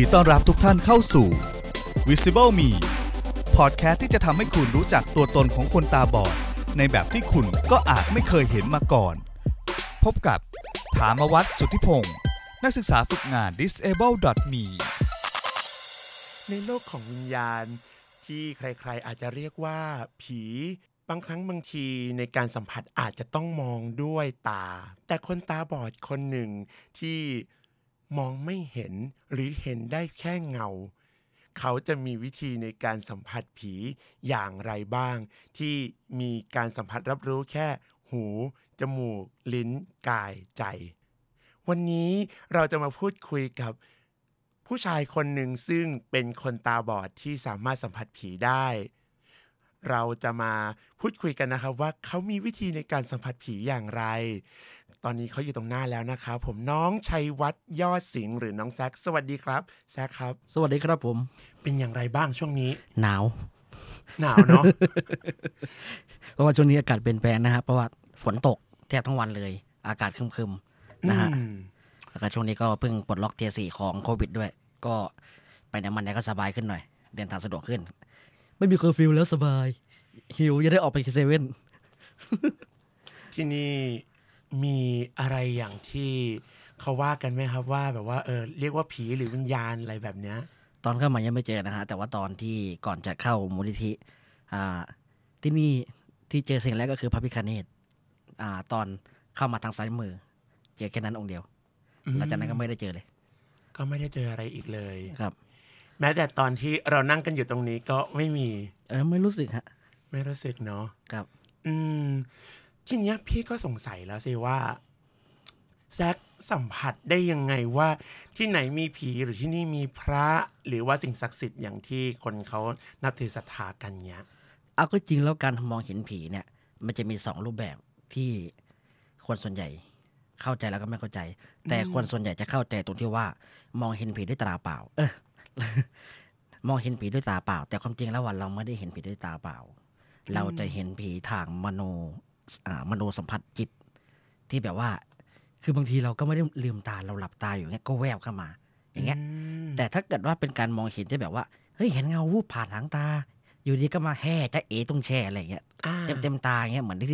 ดีต้อนรับทุกท่านเข้าสู่ Visible Me พอดแคสต์ที่จะทำให้คุณรู้จักตัวตนของคนตาบอด ในแบบที่คุณก็อาจไม่เคยเห็นมาก่อน พบกับ ถามวัตสุทธิพงศ์นักศึกษาฝึกงาน disable.me ในโลกของวิญญาณ ที่ใครๆ อาจจะเรียกว่า ผี บางครั้งบางที ในการสัมผัสอาจจะต้องมองด้วยตา แต่คนตาบอดคนหนึ่ง ที่มองไม่เห็นหรือเห็นได้แค่เงา เขาจะมีวิธีในการสัมผัสผีอย่างไรบ้าง ที่มีการสัมผัสรับรู้แค่หู จมูกลิ้น กายใจ วันนี้เราจะมาพูดคุยกับผู้ชายคนหนึ่งซึ่งเป็นคนตาบอด ที่สามารถสัมผัสผีได้ เราจะมาพูดคุยกันนะครับว่าเขามีวิธีในการสัมผัสผีอย่างไรตอนนี้เขาอยู่ตรงหน้าแล้วนะครับผมน้องชัยวัฒน์ยอดสิงห์หรือน้องแซคสวัสดีครับแซคครับ สวัสดีครับผม เป็นอย่างไรบ้างช่วงนี้หนาวหนาวเนาะเพราะว่าช่วงนี้อากาศเปลี่ยนแปลงนะครับเพราะว่าฝนตกแทบทั้งวันเลย อากาศคคึมๆนะฮะแล้วก็ช่วงนี้ก็เพิ่งปลดล็อกเทียสี่ของโควิด ด้วย ก็ไปไหนมันไหนก็สบายขึ้นหน่อย เดินทางสะดวกขึ้น ไม่มีเคอร์ฟิวแล้วสบายหิวจะได้ออกไปเซเว่นที่นี่มีอะไรอย่างที่เขาว่ากันไหมครับ ว่า แบบว่าเออเรียกว่าผีหรือวิญญาณอะไรแบบเนี้ย ตอนเข้ามายังไม่เจอนะฮะแต่ว่าตอนที่ก่อนจะเข้ามูลนิธิอ่า ที่นี่ที่เจอสิ่งแรกก็คือพระพิคเนตอ่าตอนเข้ามาทางซ้ายมือ เจอแค่นั้นองค์เดียวหลังจากนั้นก็ไม่ได้เจอเลย ก็ไม่ได้เจออะไรอีกเลยครับ แม้แต่ตอนที่เรานั่งกันอยู่ตรงนี้ก็ไม่มี เออไม่รู้สึกฮะไม่รู้สึกเนาะครับ อืมทีนี้พี่ก็สงสัยแล้วสิว่าแซกสัมผัสได้ยังไงว่าที่ไหนมีผีหรือที่นี่มีพระหรือว่าสิ่งศักดิ์สิทธิ์อย่างที่คนเขานับถือศรัทธากันเนี้ยเอาก็จริงแล้วการมองเห็นผีเนี่ยมันจะมีสองรูปแบบที่คนส่วนใหญ่เข้าใจแล้วก็ไม่เข้าใจ แต่คนส่วนใหญ่จะเข้าใจตรงที่ว่ามองเห็นผีด้วยตาเปล่า เออมองเห็นผีด้วยตาเปล่า แต่ความจริงแล้ววันเราไม่ได้เห็นผีด้วยตาเปล่า เราจะเห็นผีทางมโนมโนสัมผัสจิต ที่แบบว่า คือบางทีเราก็ไม่ได้ลืมตาเราหลับตาอยู่เงี้ยก็แวบเข้ามา อย่างเงี้ยแต่ถ้าเกิดว่าเป็นการมองเห็นที่แบบว่าเฮ้ยเห็นเงาวูบผ่านหางตา อยู่ดีก็มาแห่จะเอตรงแช่อะไรเงี้ยเต็มเต็มตาเงี้ยเหมือนที่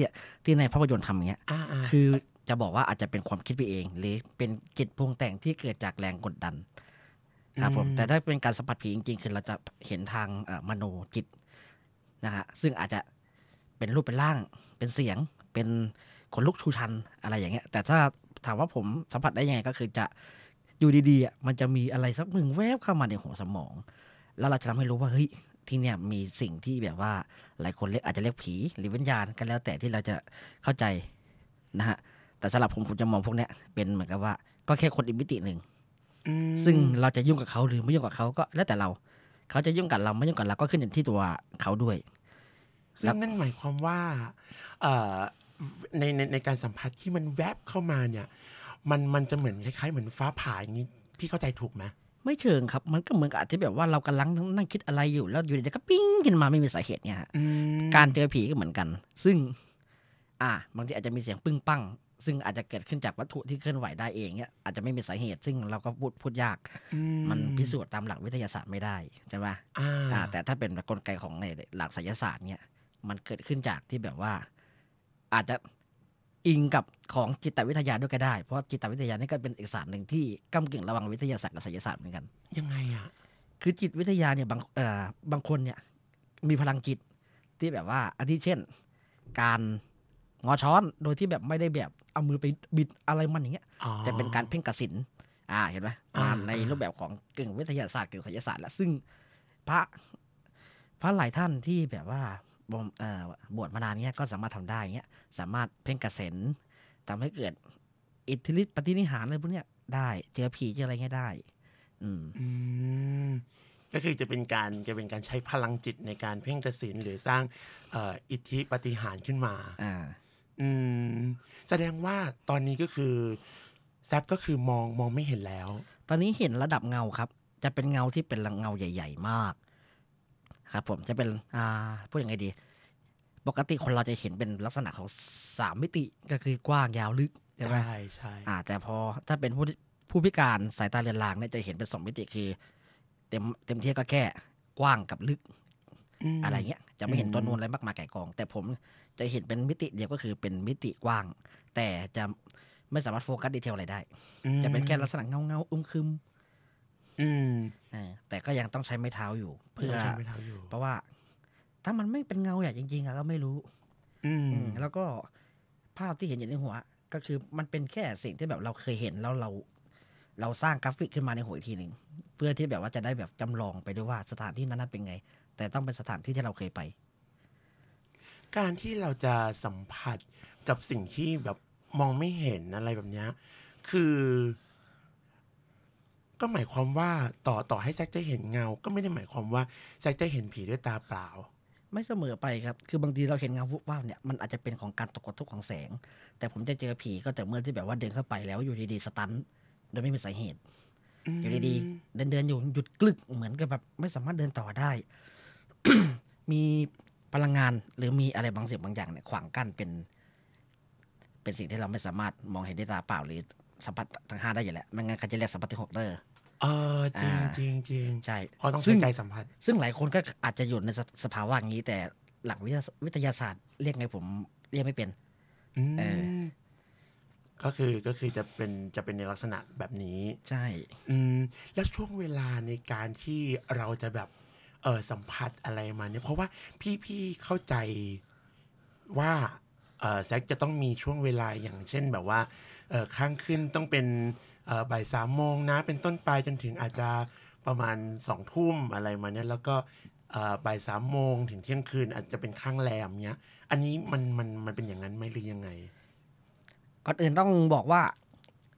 ที่ในภาพยนตร์ทำอย่างเงี้ยคือจะบอกว่าอาจจะเป็นความคิดไปเอง หรือเป็นจิตพวงแต่งที่เกิดจากแรงกดดันครับผมแต่ถ้าเป็นการสัมผัสผีจริงๆคือเราจะเห็นทางมโนจิตนะฮะซึ่งอาจจะเป็นรูปเป็นร่าง เป็นเสียง เป็นขนลุกชูชันอะไรอย่างเงี้ย แต่ถ้าถามว่าผมสัมผัสได้ยังไง ก็คือจะอยู่ดีๆมันจะมีอะไรสักหนึ่งแวบเข้ามาในหัวสมอง แล้วเราจะทำให้รู้ว่าเฮ้ยที่เนี่ยมีสิ่งที่แบบว่าหลายคนเรียกอาจจะเรียกผีหรือวิญญาณกันแล้วแต่ที่เราจะเข้าใจนะฮะแต่สำหรับผมผมจะมองพวกเนี้ยเป็นเหมือนกับว่าก็แค่คนอีกมิติหนึ่งซึ่งเราจะยุ่งกับเขาหรือไม่ยุ่งกับเขาก็แล้วแต่เรา เขาจะยุ่งกับเราไม่ยุ่งกับเราก็ขึ้นอยู่ที่ตัวเขาด้วยซึ่งนั่นหมายความว่าในในในการสัมผัสที่มันแวบเข้ามาเนี่ย มันมันจะเหมือนคล้ายๆเหมือนฟ้าผ่าอย่างนี้พี่เข้าใจถูกไหมไม่เชิงครับ มันก็เหมือนกับที่แบบว่าเรากำลังนั่งคิดอะไรอยู่แล้วอยู่ดีก็ปิ้งขึ้นมาไม่มีสาเหตุเนี่ยการเจอผีก็เหมือนกัน ซึ่ง อ่าบางทีอาจจะมีเสียงปึ้งปั้งซึ่งอาจจะเกิดขึ้นจากวัตถุที่เคลื่อนไหวได้เองเนี่ยอาจจะไม่มีสาเหตุ ซึ่งเราก็พูดพูดยากมันพิสูจน์ตามหลักวิทยาศาสตร์ไม่ได้ใช่ไหมแต่ถ้าเป็นกลไกของในหลักไสยศาสตร์เนี่ยมันเกิดขึ้นจากที่แบบว่าอาจจะอิงกับของจิตวิทยาด้วยก็ได้ เพราะจิตวิทยานี่ก็เป็นเอกสารหนึ่งที่ก้ากึ่งระหว่างวิทยาศาสตร์กับศิลศาสตร์เหมือนกัน ยังไงอ่ะคือจิตวิทยาเนี่ยบางเอ่อบางคนเนี่ยมีพลังจิตที่แบบว่าอาทิเช่นการงอช้อนโดยที่แบบไม่ได้แบบเอามือไปบิดอะไรมันอย่างเงี้ยจะเป็นการเพ่งกระสินอ่า เห็นไหมมาในรูปแบบของเก่งวิทยาศาสตร์เก่งศิลศาสตร์ แล้วซึ่ง พระ พระหลายท่านที่แบบว่าบวชมานานเงี้ยก็สามารถทำได้เงี้ยสามารถเพ่งกระเสนทำให้เกิดอิทธิฤทธิปฏินิหารอะไรพวกเนี้ยได้เจอผีเจออะไรเงี้ยได้ อืมก็คือจะเป็นการจะเป็นการใช้พลังจิตในการเพ่งกระสินหรือสร้างอิทธิปฏิหารขึ้นมาอ่าอืมแสดงว่าตอนนี้ก็คือแซดก็คือมองมองไม่เห็นแล้ว ตอนนี้เห็นระดับเงาครับ จะเป็นเงาที่เป็นเงาใหญ่ ๆ มากครับผมจะเป็นอ่าพูดยังไงดี ปกติคนเราจะเห็นเป็นลักษณะของสามมิติก็คือกว้างยาวลึกใช่ไหมใช่ใช่าแต่พอถ้าเป็นผู้ผู้พิการสายตาเรียนรางเนี่ยจะเห็นเป็นสองมิติคือเต็มเต็มที่ก็แค่กว้างกับลึก อะไรเงี้ยจะไม่เห็นตัวนูนอะไรมากมายไก่กอง แต่ผมจะเห็นเป็นมิติเดียวก็คือเป็นมิติกว้าง แต่จะไม่สามารถโฟกัสดีเทลอะไรได้ จะเป็นแค่ลักษณะเงาเงาอุ้มคืมอืมแต่ก็ยังต้องใช้ไม้เท้าอยู่ เพื่อใช้ไม้เท้าอยู่ เพราะว่า ถ้ามันไม่เป็นเงาใหญ่จริงๆอะก็ไม่รู้ อืม แล้วก็ภาพที่เห็นอยู่ในหัวก็คือมันเป็นแค่สิ่งที่แบบเราเคยเห็นแล้วเรา เราสร้างกราฟิกขึ้นมาในหัวอีกทีหนึ่งเพื่อที่แบบว่าจะได้แบบจำลองไปด้วยว่าสถานที่นั้นเป็นไง แต่ต้องเป็นสถานที่ที่เราเคยไป การที่เราจะสัมผัสกับสิ่งที่แบบมองไม่เห็นอะไรแบบนี้คือก็หมายความว่าต่อต่อให้แซกจะเห็นเงา ก็ไม่ได้หมายความว่าแซกจะเห็นผีด้วยตาเปล่า ไม่เสมอไปครับคือบางทีเราเห็นเงาวุบวาเนี่ยมันอาจจะเป็นของการตกกระทบของแสง แต่ผมจะเจอผีก็แต่เมื่อที่แบบว่าเดินเข้าไปแล้วอยู่ดีๆสตันโดยไม่มีสาเหตุ อยู่ดีๆเดินๆอยู่หยุดกลึกเหมือนกับแบบไม่สามารถเดินต่อได้ มีพลังงานหรือมีอะไรบางสิ่งบางอย่างเนี่ยขวางกั้นเป็น เป็นสิ่งที่เราไม่สามารถมองเห็นด้วยตาเปล่า หรือสัมผัสทั้งห้าได้อยู่แล้วไม่งั้นเขาจะเรียกสัมผัสที่หกเด้อเออจริงจริงจริงใช่เพราะต้องใช้ใจสัมผัสซึ่งหลายคนก็อาจจะอยู่ในสภาวะอย่างนี้แต่หลักวิทยาศาสตร์ เรียกไงผมเรียกไม่เป็นเออก็คือก็คือจะเป็นจะเป็นในลักษณะแบบนี้ ใช่อืมแล้วช่วงเวลาในการที่เราจะแบบเออสัมผัสอะไรมาเนี่ย เพราะว่าพี่พี่เข้าใจว่าเออแซกจะต้องมีช่วงเวลาอย่างเช่นแบบว่าเออข้างขึ้นต้องเป็นบ่ายสามโมงนะเป็นต้นไปจนถึงอาจจะประมาณสองทุ่มอะไรมาเนี้ยแล้วก็บ่ายสามโมงถึงเที่ยงคืน อาจจะเป็นข้างแรมเนี้ยอันนี้มันมันมันเป็นอย่างนั้นไหมหรือยังไงก่อนอื่นต้องบอกว่า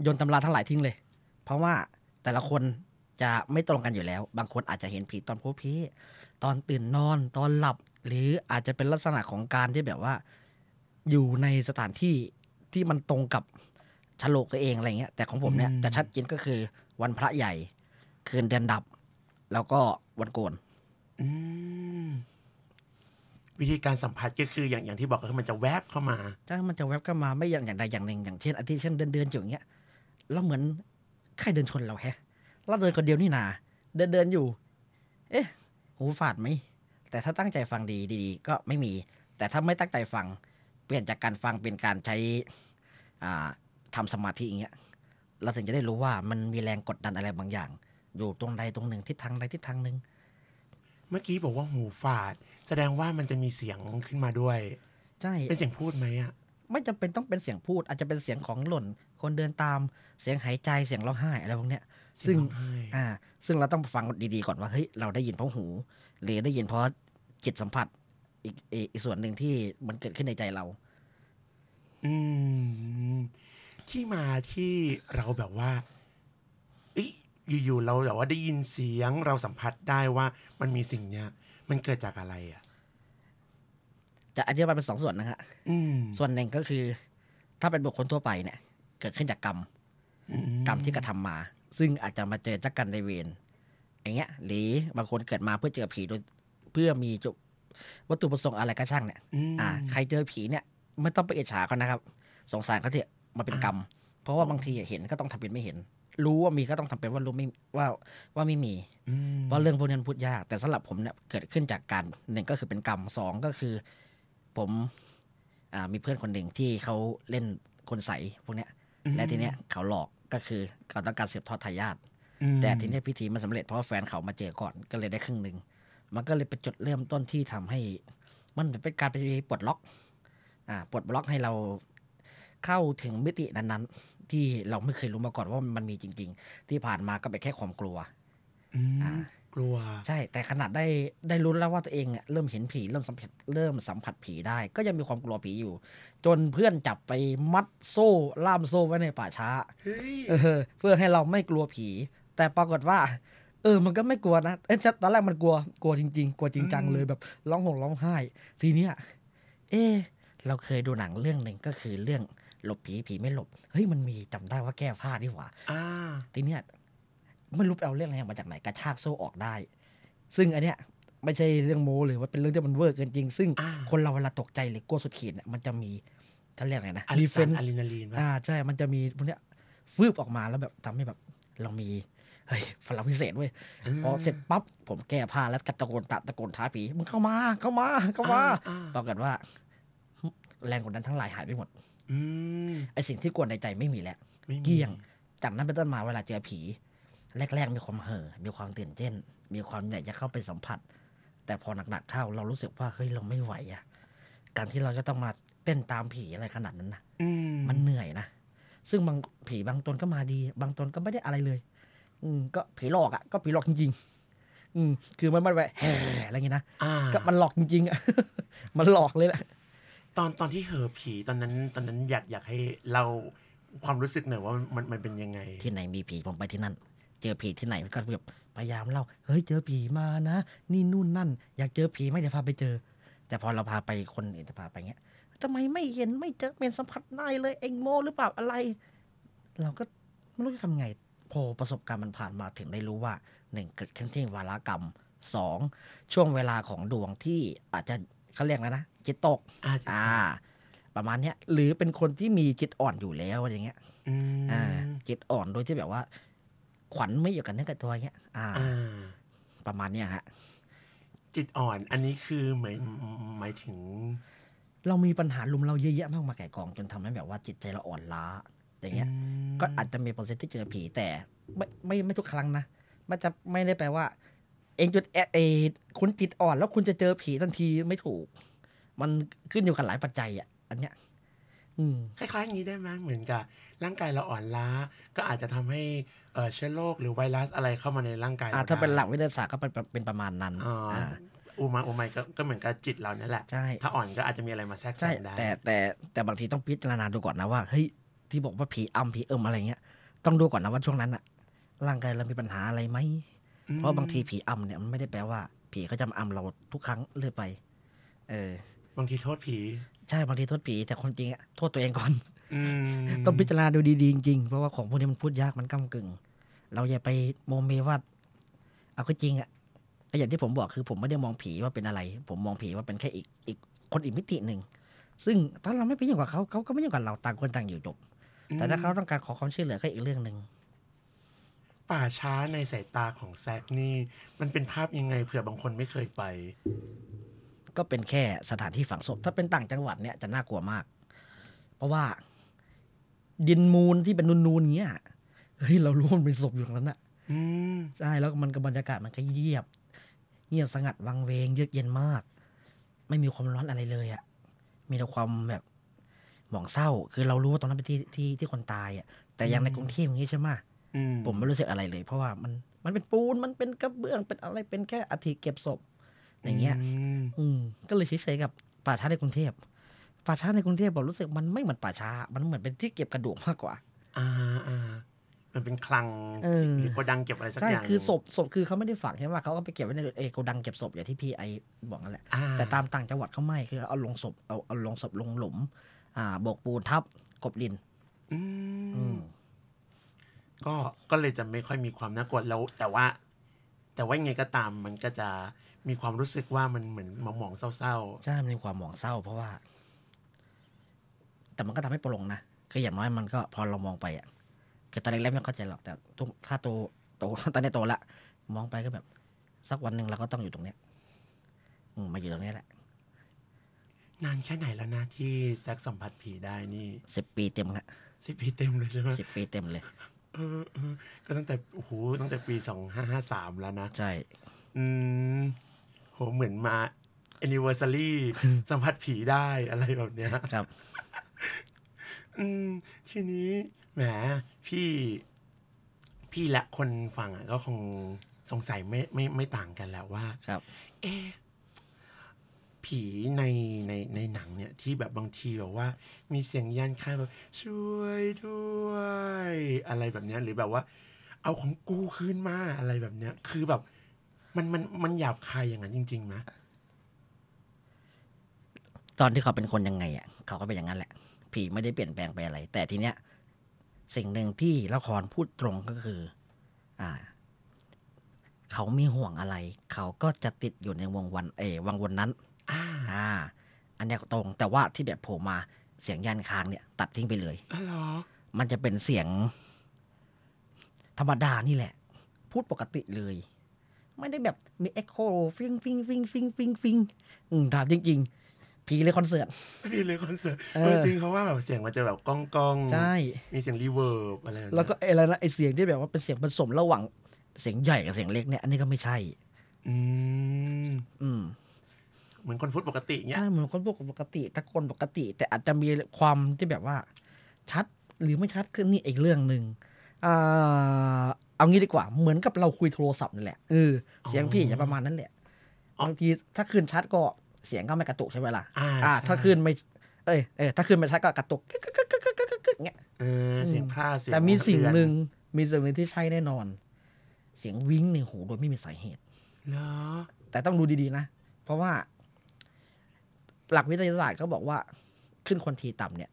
โยนตำราทั้งหลายทิ้งเลย เพราะว่าแต่ละคนจะไม่ตรงกันอยู่แล้ว บางคนอาจจะเห็นผีตอนพบผีตอนตื่นนอนตอนหลับหรืออาจจะเป็นลักษณะของการที่แบบว่าอยู่ในสถานที่ที่มันตรงกับฉลกตัวเองอะไรเงี้ยแต่ของผมเนี่ยจะชัดเจนก็คือวันพระใหญ่ คืนเดือนดับ แล้วก็วันโกนวิธีการสัมผัสก็คืออย่างอย่างที่บอกก็คือมันจะแวบเข้ามาใช่มันจะแวบเข้ามาไม่อย่างอย่างใดอย่างหนึ่ง อย่างเช่นอาทิเช่นเดินเดินอยู่อย่างเงี้ยแล้วเหมือนใครเดินชนเราแฮะเราเดินคนเดียวนี่นาเดินเดินอยู่ เอ๊ะหูฝาดไหมแต่ถ้าตั้งใจฟังดีดีก็ไม่มี แต่ถ้าไม่ตั้งใจฟังเปลี่ยนจากการฟังเป็นการใช้อ่าทำสมาธิอย่างเงี้ย เราถึงจะได้รู้ว่ามันมีแรงกดดันอะไรบางอย่าง อยู่ตรงใดตรงหนึ่งทิศทางใดทิศทางหนึ่งเมื่อกี้บอกว่าหูฝาด แสดงว่ามันจะมีเสียงขึ้นมาด้วยใช่เป็นเสียงพูดไหมอ่ะไม่จำเป็นต้องเป็นเสียงพูด อาจจะเป็นเสียงของหล่น คนเดินตามเสียงหายใจเสียงร้องไห้อะไรพวกเนี้ยซึ่งอ่า ซึ่งเราต้องฟังดีๆก่อนว่าเฮ้ยเราได้ยินเพราะหูหรือได้ยินเพราะจิตสัมผัส อีกอีกส่วนหนึ่งที่มันเกิดขึ้นในใจเรา อืมที่มาที่เราแบบว่าอยู่ๆเราแบบว่าได้ยินเสียงเราสัมผัสได้ว่ามันมีสิ่งเนี้ยมันเกิดจากอะไรอ่ะ จะอธิบายเป็นสองส่วนนะฮะส่วนหนึ่งก็คือ ถ้าเป็นบุคคลทั่วไปเนี่ย เกิดขึ้นจากกรรมกรรมที่กระทำมา ซึ่งอาจจะมาเจอจักกันในเวรอย่างเงี้ยหรือบางคนเกิดมาเพื่อเจอผีโดยเพื่อมีจุวัตถุประสงค์อะไรก็ช่างเนี่ยอ่าใครเจอผีเนี่ยไม่ต้องไปเอะจฉาเขานะครับ สงสารเขาเถอะมาเป็นกรรม เพราะว่าบางทีเห็นก็ต้องทำเป็นไม่เห็น รู้ว่ามีก็ต้องทำเป็นว่ารู้ไม่ ว่าว่าไม่มี เพราะเรื่องพวกนี้พูดยาก แต่สำหรับผมเนี่ย เกิดขึ้นจากการหนึ่งก็คือเป็นกรรมสองก็คือ ผม มีเพื่อนคนหนึ่งที่เขาเล่นคนใสพวกเนี้ยและทีเนี้ยเขาหลอกก็คือเขาต้องการเสียบทอดทายาทแต่ทีเนี้ยพิธีมันสาเร็จเพราะแฟนเขามาเจอก่อน ก็เลยได้ครึ่งหนึ่ง มันก็เลยเป็นจุดเริ่มต้นที่ทำให้ มันเป็นการไปปลดล็อกอ่าปลดบล็อกให้เราเข้าถึงมิตินั้นๆ ที่เราไม่เคยรู้มาก่อนว่ามันมีจริง ๆ ที่ผ่านมาก็เป็นแค่ความกลัวกลัว ใช่ แต่ขนาดได้ได้รู้แล้วว่าตัวเองเริ่มเห็นผีเริ่มสัมผัสเริ่มสัมผัสผีได้ ก็ยังมีความกลัวผีอยู่ จนเพื่อนจับไปมัดโซ่ ล่ามโซ่ไว้ในป่าช้าเอเพื่อให้เราไม่กลัวผี แต่ปรากฏว่า เออมันก็ไม่กลัวนะเออตอนแรกมันกลัวกลัวจริงๆกลัวจริงจังเลยแบบร้องห่มร้องไห้ ทีเนี้ยเออเราเคยดูหนังเรื่องหนึ่งก็คือเรื่องหลบผีผีไม่หลบเฮ้ยมันมีจำได้ว่าแก้ผ้าดี่หว่า ทีเนี้ยไม่รู้ไปเอาเรื่องอะไรมาจากไหนกระชากโซ่ออกได้ ซึ่งอันเนี้ยไม่ใช่เรื่องโม้หรือว่าเป็นเรื่องที่มันเวอร์เกินจริง ซึ่งคนเราเวลาตกใจหรือกลัวสุดขีดเนี่ยมันจะมีเขาเรียกอะไรนะลีเฟนอะดรีนาลีนอ่าใช่ มันจะมีพวกเนี้ยฟืบออกมาแล้วแบบทำให้แบบเรามีเฮ้ยฝรั่งพิเศษเว้ยพอเสร็จปั๊บผมแก้ผ้าแล้วกตะโกนตะตะโกนท้าผีมึงเข้ามาเข้ามาเข้ามาปรากฏว่า แรงกดดันทั้งหลายหายไปหมดไอสิ่งที่กวนในใจไม่มีแล้วเกี่ยง จากนั้นเป็นต้นมาเวลาเจอผี แรก ๆ มีความเห่อมีความตื่นเต้นมีความอยากจะเข้าไปสัมผัสแต่พอหนักๆเข้าเรารู้สึกว่าเฮ้ยเราไม่ไหวอะการที่เราจะต้องมาเต้นตามผีอะไรขนาดนั้นนะมันเหนื่อยนะซึ่งบางผี บางตนก็มาดี บางตนก็ไม่ได้อะไรเลย อืมก็ผี หลอกอะ่ะ ก็ผี หลอกจริงๆอืม คือมันม่ไหวแห่อะไรเงี้ยนะก็มันหลอกจริงๆอ่ะมันหลอกเลยแหละตอนตอนที่เหอผี ตอนนั้นตอนนั้นอยากอยากให้เราความรู้สึกหน่อยว่ามันมันเป็นยังไง ที่ไหนมีผีผมไปที่นั่น เจอผีที่ไหนก็แบบพยายามเล่าเฮ้ยเจอผีมานะ นี่นู่นนั่นอยากเจอผีไม่เดี๋ยวพาไปเจอ แต่พอเราพาไปคนอินจะพาไปเงี้ยทำไมไม่เห็นไม่เจอเป็นสัมผัสได้เลยเองโมหรือเปล่าอะไร เราก็ไม่รู้จะทำไงพอประสบการณ์มันผ่านมาถึงได้รู้ว่าหนึ่งเกิดขึ้นที่วารกรรมสองช่วงเวลาของดวงที่อาจจะเขาเรียกแล้วนะ จิตตกอ่า ประมาณเนี้ย หรือเป็นคนที่มีจิตอ่อนอยู่แล้วอะไรเงี้ยอ่าจิตอ่อนโดยที่แบบว่าขวัญไม่อยู่กันเนื้อกับตัวเงี้ยอ่าประมาณเนี้ยฮะจิตอ่อนอันนี้คือหมายหมายถึง เรามีปัญหาลุมเราเยอะแยะมากมาแก่กอง จนทำให้แบบว่าจิตใจเราอ่อนล้าอย่างเงี้ย ก็อาจจะมีเปอร์เซ็นต์ที่เจอผีแต่ไม่ไม่ไม่ทุกครั้งนะ มันจะไม่ได้แปลว่าเองจุดเอคุณจิตอ่อนแล้วคุณจะเจอผีทันทีไม่ถูก มันขึ้นอยู่กับหลายปัจจัยอ่ะ อันเนี้ยคล้ายๆอย่างนี้ได้ไหมเหมือนกับ ร่างกายเราอ่อนล้า ก็อาจจะทำให้เชื้อโรคหรือไวรัสอะไรเข้ามาในร่างกายเราถ้าเป็นหลักวิทยาศาสตร์ก็เป็นประมาณนั้นอูมาอูไมก็เหมือนกับจิตเราเนี่ยแหละถ้าอ่อนก็อาจจะมีอะไรมาแทรกแซงได้แต่แต่แต่บางทีต้องพิจารณาดูก่อนนะว่าเฮ้ยที่บอกว่าผีอัมผีเอิมอะไรเงี้ยต้องดูก่อนนะว่าช่วงนั้นอะร่างกายเรามีปัญหาอะไรไหมเพราะบางทีผีอำเนี่ยมันไม่ได้แปลว่า ผีก็จะมาอำเราทุกครั้งเรื่อยไป เออ บางทีโทษผี ใช่บางทีโทษผี แต่คนจริงอะโทษตัวเองก่อนต้องพิจารณาดูดีๆจริงเพราะว่าของพวกนี้มันพูดยากมันก้ากึ่ง เราอย่าไปโมเมว่าเอาก็จริงอะอย่างที่ผมบอกคือผมไม่ได้มองผีว่าเป็นอะไร ผมมองผีว่าเป็นแค่อีกอีกคนอีกมิติหนึ่งซึ่งถ้าเราไม่ไปยุ่งกับเขาเขาก็ไม่ยุ่งกับเราต่างคนต่างอยู่จบ แต่ถ้าเขาต้องการขอความช่วยเหลือก็อีกเรื่องหนึ่งป่าช้าในสายตาของแซกนี่ มันเป็นภาพยังไงเผื่อบางคนไม่เคยไป ก็เป็นแค่สถานที่ฝังศพ ถ้าเป็นต่างจังหวัดเนี่ยจะน่ากลัวมาก เพราะว่า ดินมูลที่เป็นนูนๆเงี้ยเฮ้ยเรารู้มันเป็นศพอยู่ตรงนั้นอะใช่ แล้วมันก็บรรยากาศมันก็เยียบ เงียบสงัดวังเวง เยือกเย็นมาก ไม่มีความร้อนอะไรเลยอะมีแต่ความแบบหมองเศร้า คือเรารู้ว่าตอนนั้นเป็นที่ที่ที่คนตายอะแต่อย่างในกรุงเทพอย่างนี้ใช่ไหมผมไม่รู้สึกอะไรเลย เพราะว่ามันมันเป็นปูนมันเป็นกระเบื้องเป็นอะไรเป็นแค่อัฐิเก็บศพ อย่างเงี้ยอืมก็เลยเฉยๆกับป่าช้าในกรุงเทพป่าช้าในกรุงเทพบอกรู้สึกมันไม่เหมือนป่าช้ามันเหมือนเป็นที่เก็บกระดูกมากกว่าอ่าอ่ามันเป็นคลังหรือโกดังเก็บอะไรสักอย่างใช่คือศพศพคือเขาไม่ได้ฝังใช่ไหมเขาก็ไปเก็บไว้ในเอโกดังเก็บศพอย่างที่พี่ไอบอกนั่นแหละแต่ตามต่างจังหวัดเขาไม่คือเอาลงศพเอาเอาลงศพลงหลุม อ่าบกปูนทับกบดิน อืมก็ ก็เลยจะไม่ค่อยมีความน่ากลัวแล้ว แต่ว่า แต่ว่ายังไงก็ตามมันก็จะมีความรู้สึกว่ามันเหมือนมองมองเศร้าๆใช่มันมีความมองเศร้า เพราะว่า แต่มันก็ทำให้ปลงนะก็อย่างน้อยมันก็พอเรามองไปอ่ะคือตอนแรกๆไม่เข้าใจหรอกแต่ทุกถ้าโต โต ตอนนี้โตละ มองไปก็แบบ สักวันหนึ่งเราก็ต้องอยู่ตรงเนี้ยอืมมาอยู่ตรงนี้แหละ นานแค่ไหนแล้วนะที่แซกสัมผัสผีได้นี่สิบปีเต็มละสิบปีเต็มเลยใช่ไหมสิบปีเต็มเลยก็ตั้งแต่โอ้โหตั้งแต่ปีสองห้าห้าสามแล้วนะ ใช่ อืมโหเหมือนมา anniversary สัมผัสผีได้ อะไรแบบเนี้ยครับ อืมทีนี้ แหม พี่ พี่และคนฟังอ่ะก็คงสงสัยไม่ไม่ไม่ต่างกันแล้ว่า ครับ เอ๊ะผีในในในหนังเนี่ยที่แบบบางทีแบบว่า มีเสียงยันค่ายแบบช่วยด้วย อะไรแบบเนี้ยหรือแบบว่า เอาของกูคืนมาอะไรแบบเนี้ยคือแบบ มันมันมันหยาบคายอย่างนั้นจริงๆไหมตอนที่เขาเป็นคนยังไง อ่ะ เขาก็เป็นอย่างนั้นแหละ ผีไม่ได้เปลี่ยนแปลงไปอะไร แต่ทีเนี้ย สิ่งหนึ่งที่ละครพูดตรงก็คือ อ่า เขามีห่วงอะไร เขาก็จะติดอยู่ในวงวันเอวังวนนั้นอ่า อันนี้ตรง แต่ว่าที่แบบโผล่มาเสียงยันค้างเนี่ย ตัดทิ้งไปเลยอรอมันจะเป็นเสียง ธรรมดานี่แหละ พูดปกติเลย ไม่ได้แบบมีเอ็กโคฟิงฟิงฟิงฟิงฟิงฟิงอืถามจริงๆผีเลยคอนเสิร์ตพีเลยคอนเสิร์ตจริงเขาว่าแบบเสียงมันจะแบบก้องก้องใช่มีเสียงรีเวิร์บอะไรแล้วก็อะไรนะไอเสียงที่แบบว่าเป็นเสียงผสมระหว่างเสียงใหญ่กับเสียงเล็กเนี่ยอันนี้ก็ไม่ใช่ อืมอืมเหมือนคนพูดปกติเนี้ยเหมือนคนพูดปกติตะโกนปกติ แต่อาจจะมีความที่แบบว่า ชัดหรือไม่ชัดคื้นี่อีกเรื่องหนึ่งเอางี้ดีกว่าเหมือนกับเราคุยโทรศัพท์นี่แหละเออเสียงพี่จะประมาณนั้นแหละบางทีถ้าคืนชัดก็เสียงก็ไม่กระตุกใช่ไหมล่ะอ่าถ้าคืนไม่เอ้ยเออถ้าคืนไม่ชัดก็กระตุกเงี้ยเออเสียงพลาดเสียงแต่มีสิ่งหนึ่งมีสิ่งหนึ่งที่ใช่แน่นอน เสียงวิ้งในหูโดยไม่มีสาเหตุเนาะแต่ต้องดูดีๆนะ เพราะว่าหลักวิทยาศาสตร์เขาบอกว่า ขึ้นคนทีต่ำเนี่ย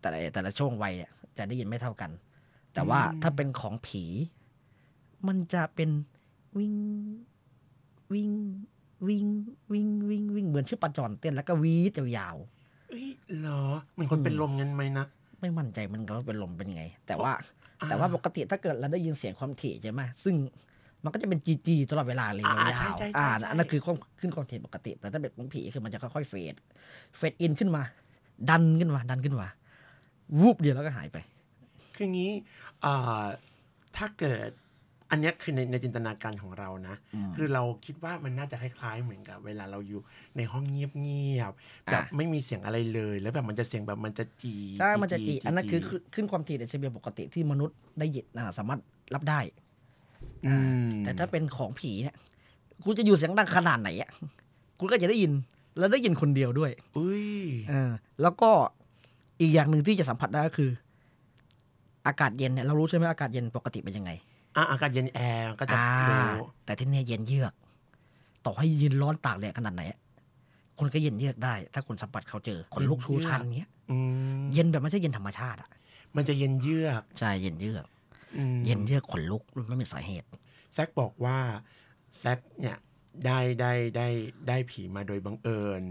แต่ละ แต่ละช่วงวัยเนี่ยจะได้ยินไม่เท่ากัน แต่ว่าถ้าเป็นของผี มันจะเป็นวิ่งวิ่งวิ่งวิ่งวิ่งวิ่ง เหมือนชื่อปะจอนเต้นแล้วก็วีดยาวๆเหรอมันคนเป็นลมเงินไหมนะไม่มั่นใจมันก็เป็นลมเป็นไง แต่ว่าแต่ว่าปกติถ้าเกิดเราได้ยินเสียงความถี่ใช่ไหมซึ่งมันก็จะเป็นจีจีตลอดเวลาเลยยาวอ่าอันนั้นคือขึ้นคอนเทนต์ปกติ แต่ถ้าเป็นของผี คือมันจะค่อยๆเฟดเฟดอินขึ้นมา ดันขึ้นมา ดันขึ้นมา วูบเดียวแล้วก็หายไป คืองี้ถ้าเกิดอันนี้คือในในจินตนาการของเรานะ คือเราคิดว่ามันน่าจะคล้าย ๆ เหมือนกับ เวลาเราอยู่ในห้องเงียบๆแบบไม่มีเสียงอะไรเลยแล้วแบบมันจะเสียงแบบมันจะจีใช่มันจะจีอันนั้นคือขึ้นความถี่ในเชิงยปกติที่มนุษย์ได้ยินสามารถรับได้แต่ถ้าเป็นของผีเนี่ยคุณจะอยู่เสียงดังขนาดไหนอ่ะ คุณก็จะได้ยิน แล้วได้ยินคนเดียวด้วยอุ้ยเออแล้วก็อีกอย่างหนึ่งที่จะสัมผัสได้ก็คือ อากาศเย็นเนี่ยเรารู้ใช่ไหมอากาศเย็นปกติเป็นยังไง อ่ะอากาศเย็นแอร์ก็จะรแต่ที่นี่เย็นเยือกต่อให้ยินร้อนตากแดดขนาดไหนคนก็เย็นเยือกได้ ถ้าคุณสัมผัสเขาเจอ คนลุกชูชันเนี้ยเย็นแบบไม่ใช่เย็นธรรมชาติอ่ะ มันจะเย็นเยือกใช่เย็นเยือกเย็นเยือกขนลุก ไม่มีสาเหตุ แซกบอกว่าแซกเนี่ย ได้ได้ได้ได้ผีมาโดยบังเอิญ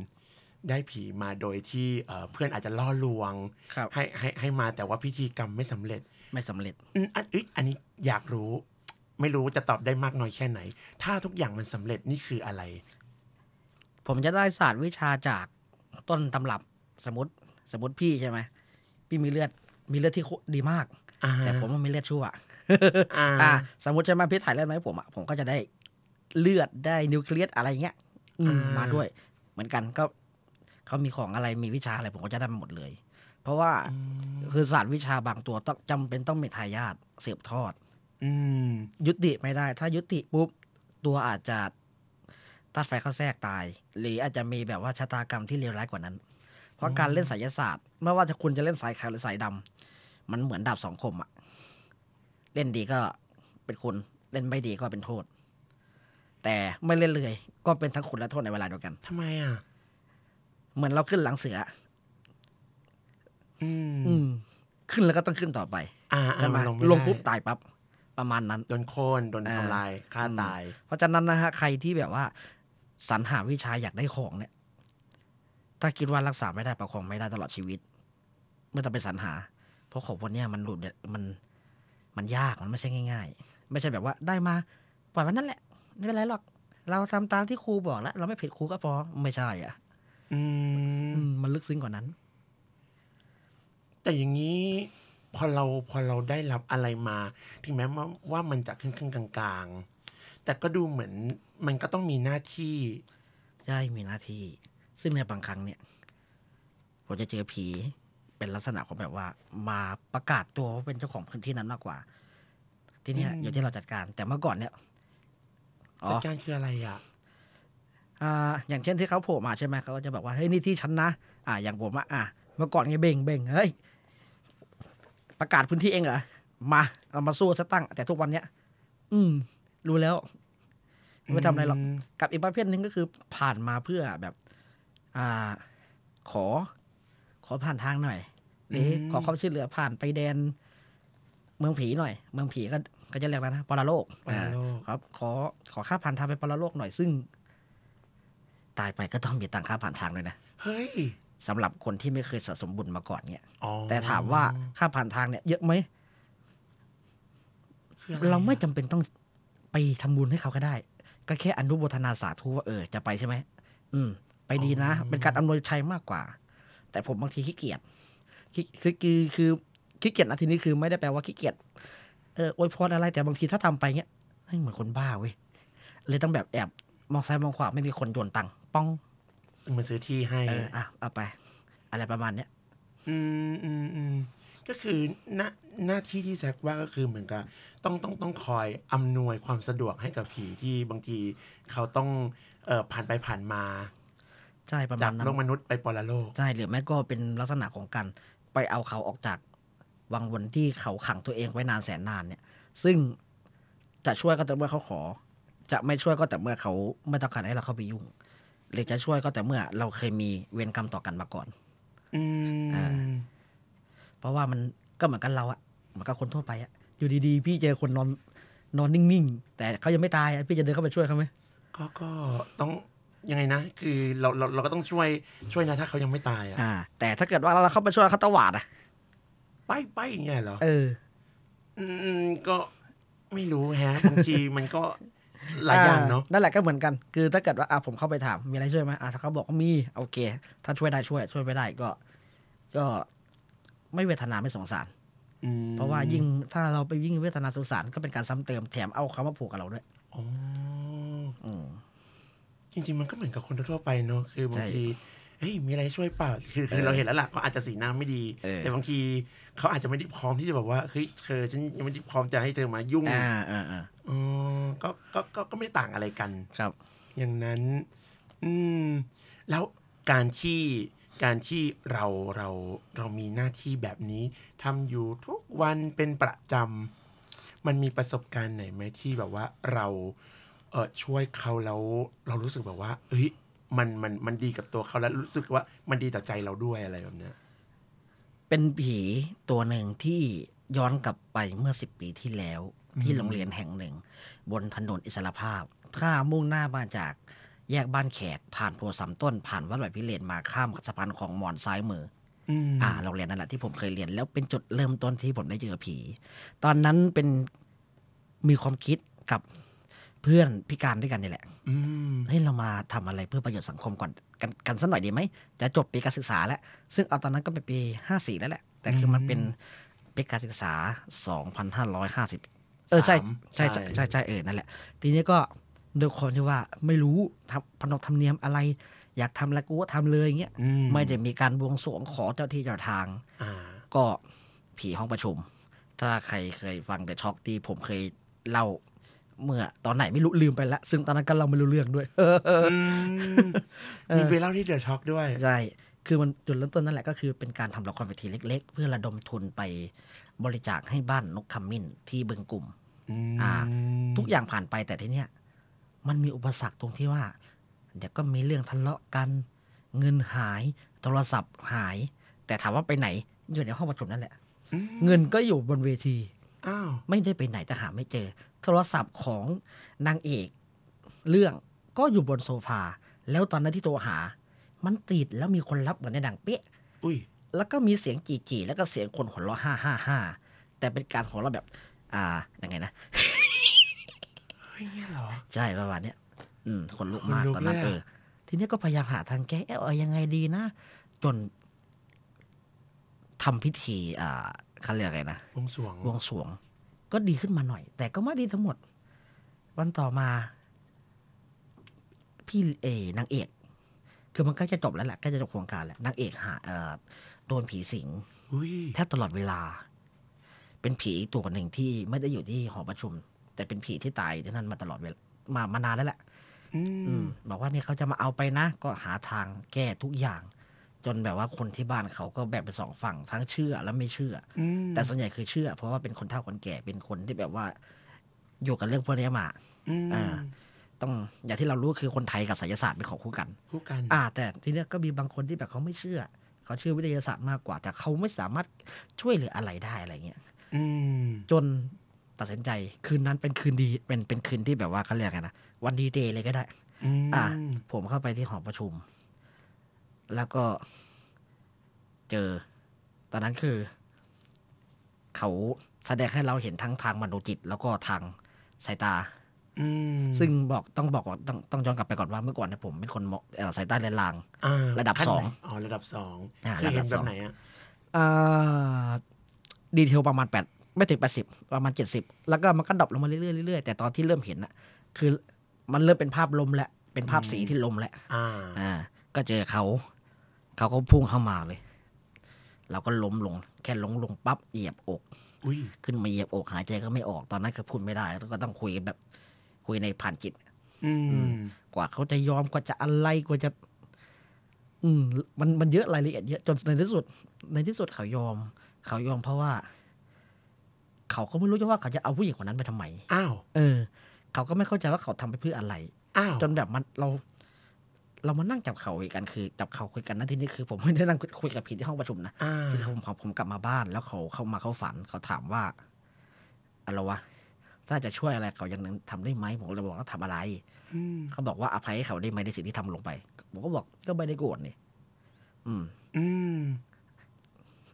ได้ผีมาโดยที่เพื่อนอาจจะล่อลวงให้ให้ให้มาแต่ว่าพิธีกรรมไม่สำเร็จไม่สำเร็จอันอึอันนี้อยากรู้ ไม่รู้จะตอบได้มากน้อยแค่ไหน ถ้าทุกอย่างมันสำเร็จนี่คืออะไร ผมจะได้ศาสตร์วิชาจากต้นตำรับสมมติสมมติพี่ใช่ไหมพี่มีเลือด มีเลือดที่ดีมากแต่ผมมันไม่เลือดชั่วสมมติจะมาพิ่ถ่ายเลือดไหมผมอ่ะผมก็จะได้เลือดได้นิวเคลียสอะไรเงี้ยมาด้วย เหมือนกันก็เขามีของอะไรมีวิชาอะไร ผมก็จะได้มาหมดเลย เพราะว่าคือศาสตร์วิชาบางตัวต้องจำเป็นต้องมีทายาทเสยบทอดยุติไม่ได้ ถ้ายุติปุ๊บตัวอาจจะตัดไฟเข้าแทรกตาย หรืออาจจะมีแบบว่าชะตากรรมที่เลวร้ายกว่านั้น เพราะการเล่นสายศาสตร์ไม่ว่าจะคุณจะเล่นสายขาวหรือสายดำมันเหมือนดาบสองคมอะเล่นดีก็เป็นคุณ เล่นไม่ดีก็เป็นโทษ แต่ไม่เล่นเลย ก็เป็นทั้งคุณและโทษในเวลาเดียวกัน ทำไมอ่ะ เหมือนเราขึ้นหลังเสือ อืมอืมขึ้นแล้วก็ต้องขึ้นต่อไป อ่าอ่าลงไม่ได้ลงปุ๊บตายปั๊บ ประมาณนั้น โดนโค่น โดนทำลายฆ่าตาย เพราะฉะนั้นนะฮะใครที่แบบว่า สรรหาวิชาอยากได้ของเนี่ย ถ้าคิดว่ารักษาไม่ได้ ประคองไม่ได้ตลอดชีวิตไม่ต้องไปสรรหาเพราะของพวกนี้มันหลุดมัน มันยากมันไม่ใช่ง่ายๆ ไม่ใช่แบบว่าได้มา ปล่อยวันนั้นแหละ ไม่เป็นไรหรอก เราทำตามที่ครูบอกแล้ว เราไม่ผิดครูก็พอไม่ใช่ อ่ะ อืมมันลึกซึ้งกว่านั้น แต่อย่างนี้พอเราพอเราได้รับอะไรมา ถึงแม้ว่าว่ามันจะนขึ้นกลางๆ แต่ก็ดูเหมือน มันก็ต้องมีหน้าที่ใช่มีหน้าที่ ซึ่งในบางครั้งเนี่ยผมจะเจอผีเป็นลักษณะของแบบว่า มาประกาศตัวว่าเป็นเจ้าของพื้นที่นั้นมากกว่า ที่เนี่ยอยู่ที่เราจัดการ แต่เมื่อก่อนเนี่ยจัดการคืออะไรอ่ะอ่าอย่างเช่นที่เขาโผล่มาใช่ไหมเขาก็จะบอกว่าเฮ้ยนี่ที่ฉันนะ อ่า อย่างผมอะอ่ะเมื่อก่อนไงเบ่งเบ่งเฮ้ยประกาศพื้นที่เองเหรอมา เรามาสู้ซะตั้ง แต่ทุกวันเนี้ย อืมรู้แล้วไม่ทำอะไรหรอกกับอีกประเภทหนึ่งก็คือผ่านมาเพื่อแบบอ่าขอขอผ่านทางหน่อยหรือขอความช่วยเหลือผ่านไปแดน เมืองผีหน่อย เมืองผีก็ ก็จะเรียกแล้วนะปรโลกครับขอขอค่าผ่านทางไปปรโลกหน่อยซึ่ง ตายไปก็ต้องมีตังค่าผ่านทางด้วยนะ เฮ้ยสำหรับคนที่ไม่เคยสะสมบุญมาก่อนเนี่ยแต่ถามว่าค่าผ่านทางเนี่ยเยอะไหม เราไม่จำเป็นต้องไปทำบุญให้เขาก็ได้ ก็แค่อนุโมทนาสาธุว่าเออจะไปใช่ไหมอืมไปดีนะเป็นการอำนวยชัยมากกว่าแต่ผมบางทีขี้เกียจคือคือคือขี้เกียจนะทีนี้คือไม่ได้แปลว่าขี้เกียจเอออวยพรอะไรแต่บางทีถ้าทำไปเงี้ยเหมือนคนบ้าเว้ยเลยต้องแบบแอบมองซ้ายมองขวาไม่มีคนโยนตังค์ป้องมันซื้อที่ให้อ่ะเอาไป อะไรประมาณเนี้ยอืมอืมอืมก็คือหน้าหน้าที่ที่แซกว่าก็คือเหมือนกับต้องต้องต้องคอยอำนวยความสะดวกให้กับผีที่บางทีเขาต้องเอ่อผ่านไปผ่านมาใช่ประมาณนั้นจากโลกมนุษย์ไปปรโลกใช่หรือแม้ก็เป็นลักษณะของการไปเอาเขาออกจากวังวนที่เขาขังตัวเองไว้นานแสนนานเนี่ย ซึ่งจะช่วยก็แต่เมื่อเขาขอ จะไม่ช่วยก็แต่เมื่อเขา ไม่ต้องการให้เราเข้าไปยุ่งหรือจะช่วยก็แต่เมื่อเราเคยมีเวรกรรมต่อกันมาก่อน อืมเพราะว่ามันก็เหมือนกันเราอะเหมือนกับคนทั่วไปอะอยู่ดีๆ พี่เจอคนนอนนอนนิ่งๆแต่เขายังไม่ตายพี่จะเดินเข้าไปช่วยเขาไหมก็ต้องยังไงนะ คือเราเราเราก็ต้องช่วยช่วยนะถ้าเขายังไม่ตายอ่ะอ่าแต่ถ้าเกิดว่าเราเข้าไปช่วยเขาตวาดอ่ะไปไปอย่างเงี้ยเหรอเออ อืมก็ไม่รู้แฮะบางทีมันก็หลายอย่างเนาะนั่นแหละก็เหมือนกัน คือถ้าเกิดว่าอ่ะผมเข้าไปถามมีอะไรช่วยไหมอ่ะถ้าเขาบอกว่ามี โอเค ถ้าช่วยได้ช่วย ช่วยไม่ได้ก็ ก็ไม่เวทนาไม่สงสารเพราะว่ายิ่งถ้าเราไปยิ่งเวทนาสงสารก็เป็นการซ้ำเติมแถมเอาเขามาผูกกับเราด้วยอ๋อจริงๆมันก็เหมือนกับคนทั่วไปเนอะคือ บางทีเฮ้ย มีอะไรช่วยเปล่า คือ เราเห็นแล้วล่ะเขาอาจจะสีหน้าไม่ดี แต่บางทีเขาอาจจะไม่ได้พร้อมที่จะแบบว่าเฮ้ยเธอฉันยังไม่ได้พร้อมจะให้เธอมายุ่งอ่าอ่าอ่า๋อก็ก็ก็ก็ไม่ต่างอะไรกัน ครับ อย่างนั้น อืม แล้วการที่การที่เราเราเรามีหน้าที่แบบนี้ทำอยู่ทุกวันเป็นประจำมันมีประสบการณ์ไหนไหมที่แบบว่าเราเออช่วยเขาแล้วเรารู้สึกแบบว่าเฮ้ยมันมันมันดีกับตัวเขาแล้วรู้สึกว่ามันดีต่อใจเราด้วยอะไรแบบเนี้ยเป็นผีตัวหนึ่งที่ย้อนกลับไปเมื่อสิบปีที่แล้วที่โรงเรียนแห่งหนึ่ง บนถนนอิสรภาพ ถ้ามุ่งหน้ามาจากแยกบ้านแขกผ่านโพสัมต้นผ่านวัดไหวพิเรนมาข้ามสะพานของมอนซ้ายมืออ่าโรงเรียนนั่นแหละที่ผมเคยเรียนแล้วเป็นจุดเริ่มต้นที่ผมได้เจอผี ตอนนั้นเป็นมีความคิดกับเพื่อนพิการด้วยกันนี่แหละให้เรามาทำอะไรเพื่อประโยชน์สังคมก่อนกันกันสักหน่อยดีไหม จะจบปีการศึกษาแล้ว ซึ่งเอาตอนนั้นก็เป็นปีห้าสี่แล้วแหละ แต่คือมันเป็นปีการศึกษาสองพันห้าร้อยห้าสิบเออใช่ใช่ใช่ใช่เออ นั่นแหละ ทีนี้ก็โดยคนที่ว่าไม่รู้ทำพนกทำเนียมอะไรอยากทำแล้วกูก็ทำเลยอย่างเงี้ย ไม่ได้มีการบวงสรวงขอเจ้าที่เจ้าทางก็ผีห้องประชุม ถ้าใครเคยฟังเดอะช็อกที่ผมเคยเล่าเมื่อ ตอนไหนไม่รู้ลืมไปละซึ่งตอนนั้นก็เราไม่รู้เรื่องด้วยมีไปเล่าที่เดือดช็อกด้วย ใช่คือมันจุดเริ่มต้นนั่นแหละก็คือเป็นการทำละครเวที เล็ก ๆ เพื่อระดมทุนไปบริจาคให้บ้านนกขมิ้นที่บึงกลุ่มอ่าทุกอย่างผ่านไปแต่ทีเนี้ยมันมีอุปสรรคตรงที่ว่า เดี๋ยวก็มีเรื่องทะเลาะกันเงินหายโทรศัพท์หาย แต่ถามว่าไปไหนอยู่ในห้องประชุมนั่นแหละเงินก็อยู่บนเวที อ้าวไม่ได้ไปไหนแต่หาไม่เจอโทรศัพท์ของนางเอก เรื่องก็อยู่บนโซฟา แล้วตอนนั้นที่โทรหา มันติดแล้วมีคนรับเหมือนในดังเป๊ะ อุ้ย แล้วก็มีเสียงจีจีแล้วก็เสียงคนหัวเราะห้าห้าห้าแต่เป็นการหัวเราะแบบ อ่ายังไงนะเฮ้ยเหรอ ใช่ประมาณเนี้ยอืมคนลุกมากตอนนั้น เออ ทีนี้ก็พยายามหาทางแก้ เออยังไงดีนะ จน ทำพิธีอ่าเขาเรียกอะไรนะวงสวงวงสวงก็ดีขึ้นมาหน่อย แต่ก็ไม่ดีทั้งหมด วันต่อมา พี่เอนางเอก คือมันก็จะจบแล้วแหละก็จะจบโครงการแล้วนางเอกหาโดนผีสิงแทบตลอดเวลา เป็นผีตัวหนึ่งที่ไม่ได้อยู่ที่หอประชุม แต่เป็นผีที่ตายที่นั่นมาตลอดเวลามามานานแล้วแหละบอกว่าเนี่ยเขาจะมาเอาไปนะ ก็หาทางแก้ทุกอย่างจนแบบว่าคนที่บ้านเขาก็แบ่งเป็นสองฝั่งทั้งเชื่อและไม่เชื่ออแต่ส่วนใหญ่คือเชื่อ เพราะว่าเป็นคนเท่า คนแก่เป็นคนที่แบบว่า อยู่กับเรื่องพวกนี้มาอ่าต้องอย่างที่เรารู้คือคนไทย กับศิยศาสตร์เป็นของคู่กัน คู่กัน อ่า แต่ทีเนี้ยก็มีบางคนที่แบบเขาไม่เชื่อเขาเชื่อวิทยาศาสตร์มากกว่าแต่เขาไม่สามารถช่วยเหลืออะไรได้อะไรเงี้ยจนตัดสินใจคืนนั้นเป็นคืนดี เป็นเป็นคืนที่แบบว่าเขาเรียกกันนะวันดีเดย์เลยก็ได้อ่าผมเข้าไปที่หอประชุมแล้วก็ เจอ ตอนนั้นคือ เขาแสดงให้เราเห็นทั้งทางมโนจิตแล้วก็ทางสายตาซึ่งบอกต้องบอกว่าต้องต้องย้อนกลับไปก่อนว่าเมื่อก่อนเนี่ยผมเป็นคนสายตาเรนลางระดับสองอ๋อระดับสองคือเห็นแบบไหนอ่ะดีเทลประมาณแปดไม่ถึงแปดสิบประมาณเจ็ดสิบแล้วก็มันก็ดรอปลงมาเรื่อยๆเรื่อยๆแต่ตอนที่เริ่มเห็นอะคือมันเริ่มเป็นภาพลมและเป็นภาพสีที่ลมแหละอ่าก็เจอเขาเขาก็พุ่งเข้ามาเลย เราก็ล้มลง แค่ล้มลงปั๊บเหยียบอกขึ้นมาเหยียบอก หายใจก็ไม่ออก ตอนนั้นคือพูดไม่ได้ก็ต้องคุยแบบ คุยในผ่านจิตกว่าเขาจะยอมกว่าจะอะไรกว่าจะ อืม มันมันเยอะรายละเอียดเยอะจนในที่สุด ในที่สุดเขายอม เขายอมเพราะว่า เขาก็ไม่รู้ว่าเขาจะเอาผู้หญิงคนนั้นไปทำไม อ้าว เออ เขาก็ไม่เข้าใจว่าเขาทำไปเพื่ออะไร อ้าว จนแบบมันเราเรามานั่งจับเข่าคุยกันคือจับเข่าคุยกันนะที่นี่คือผมไม่ได้นั่งคุยกับผีดที่ห้องประชุมนะคือผมผมกลับมาบ้านแล้วเขาเข้ามาเขาฝันเขาถามว่าอะไรวะถ้าจะช่วยอะไรเขาอย่างนทำได้ไหมผมเลยบอกว่าทำอะไรเขาบอกว่าอภัยให้เขาได้ไหมในสิ่งที่ทำลงไปผมก็บอกก็ไม่ได้โกรธนี่อืม อืม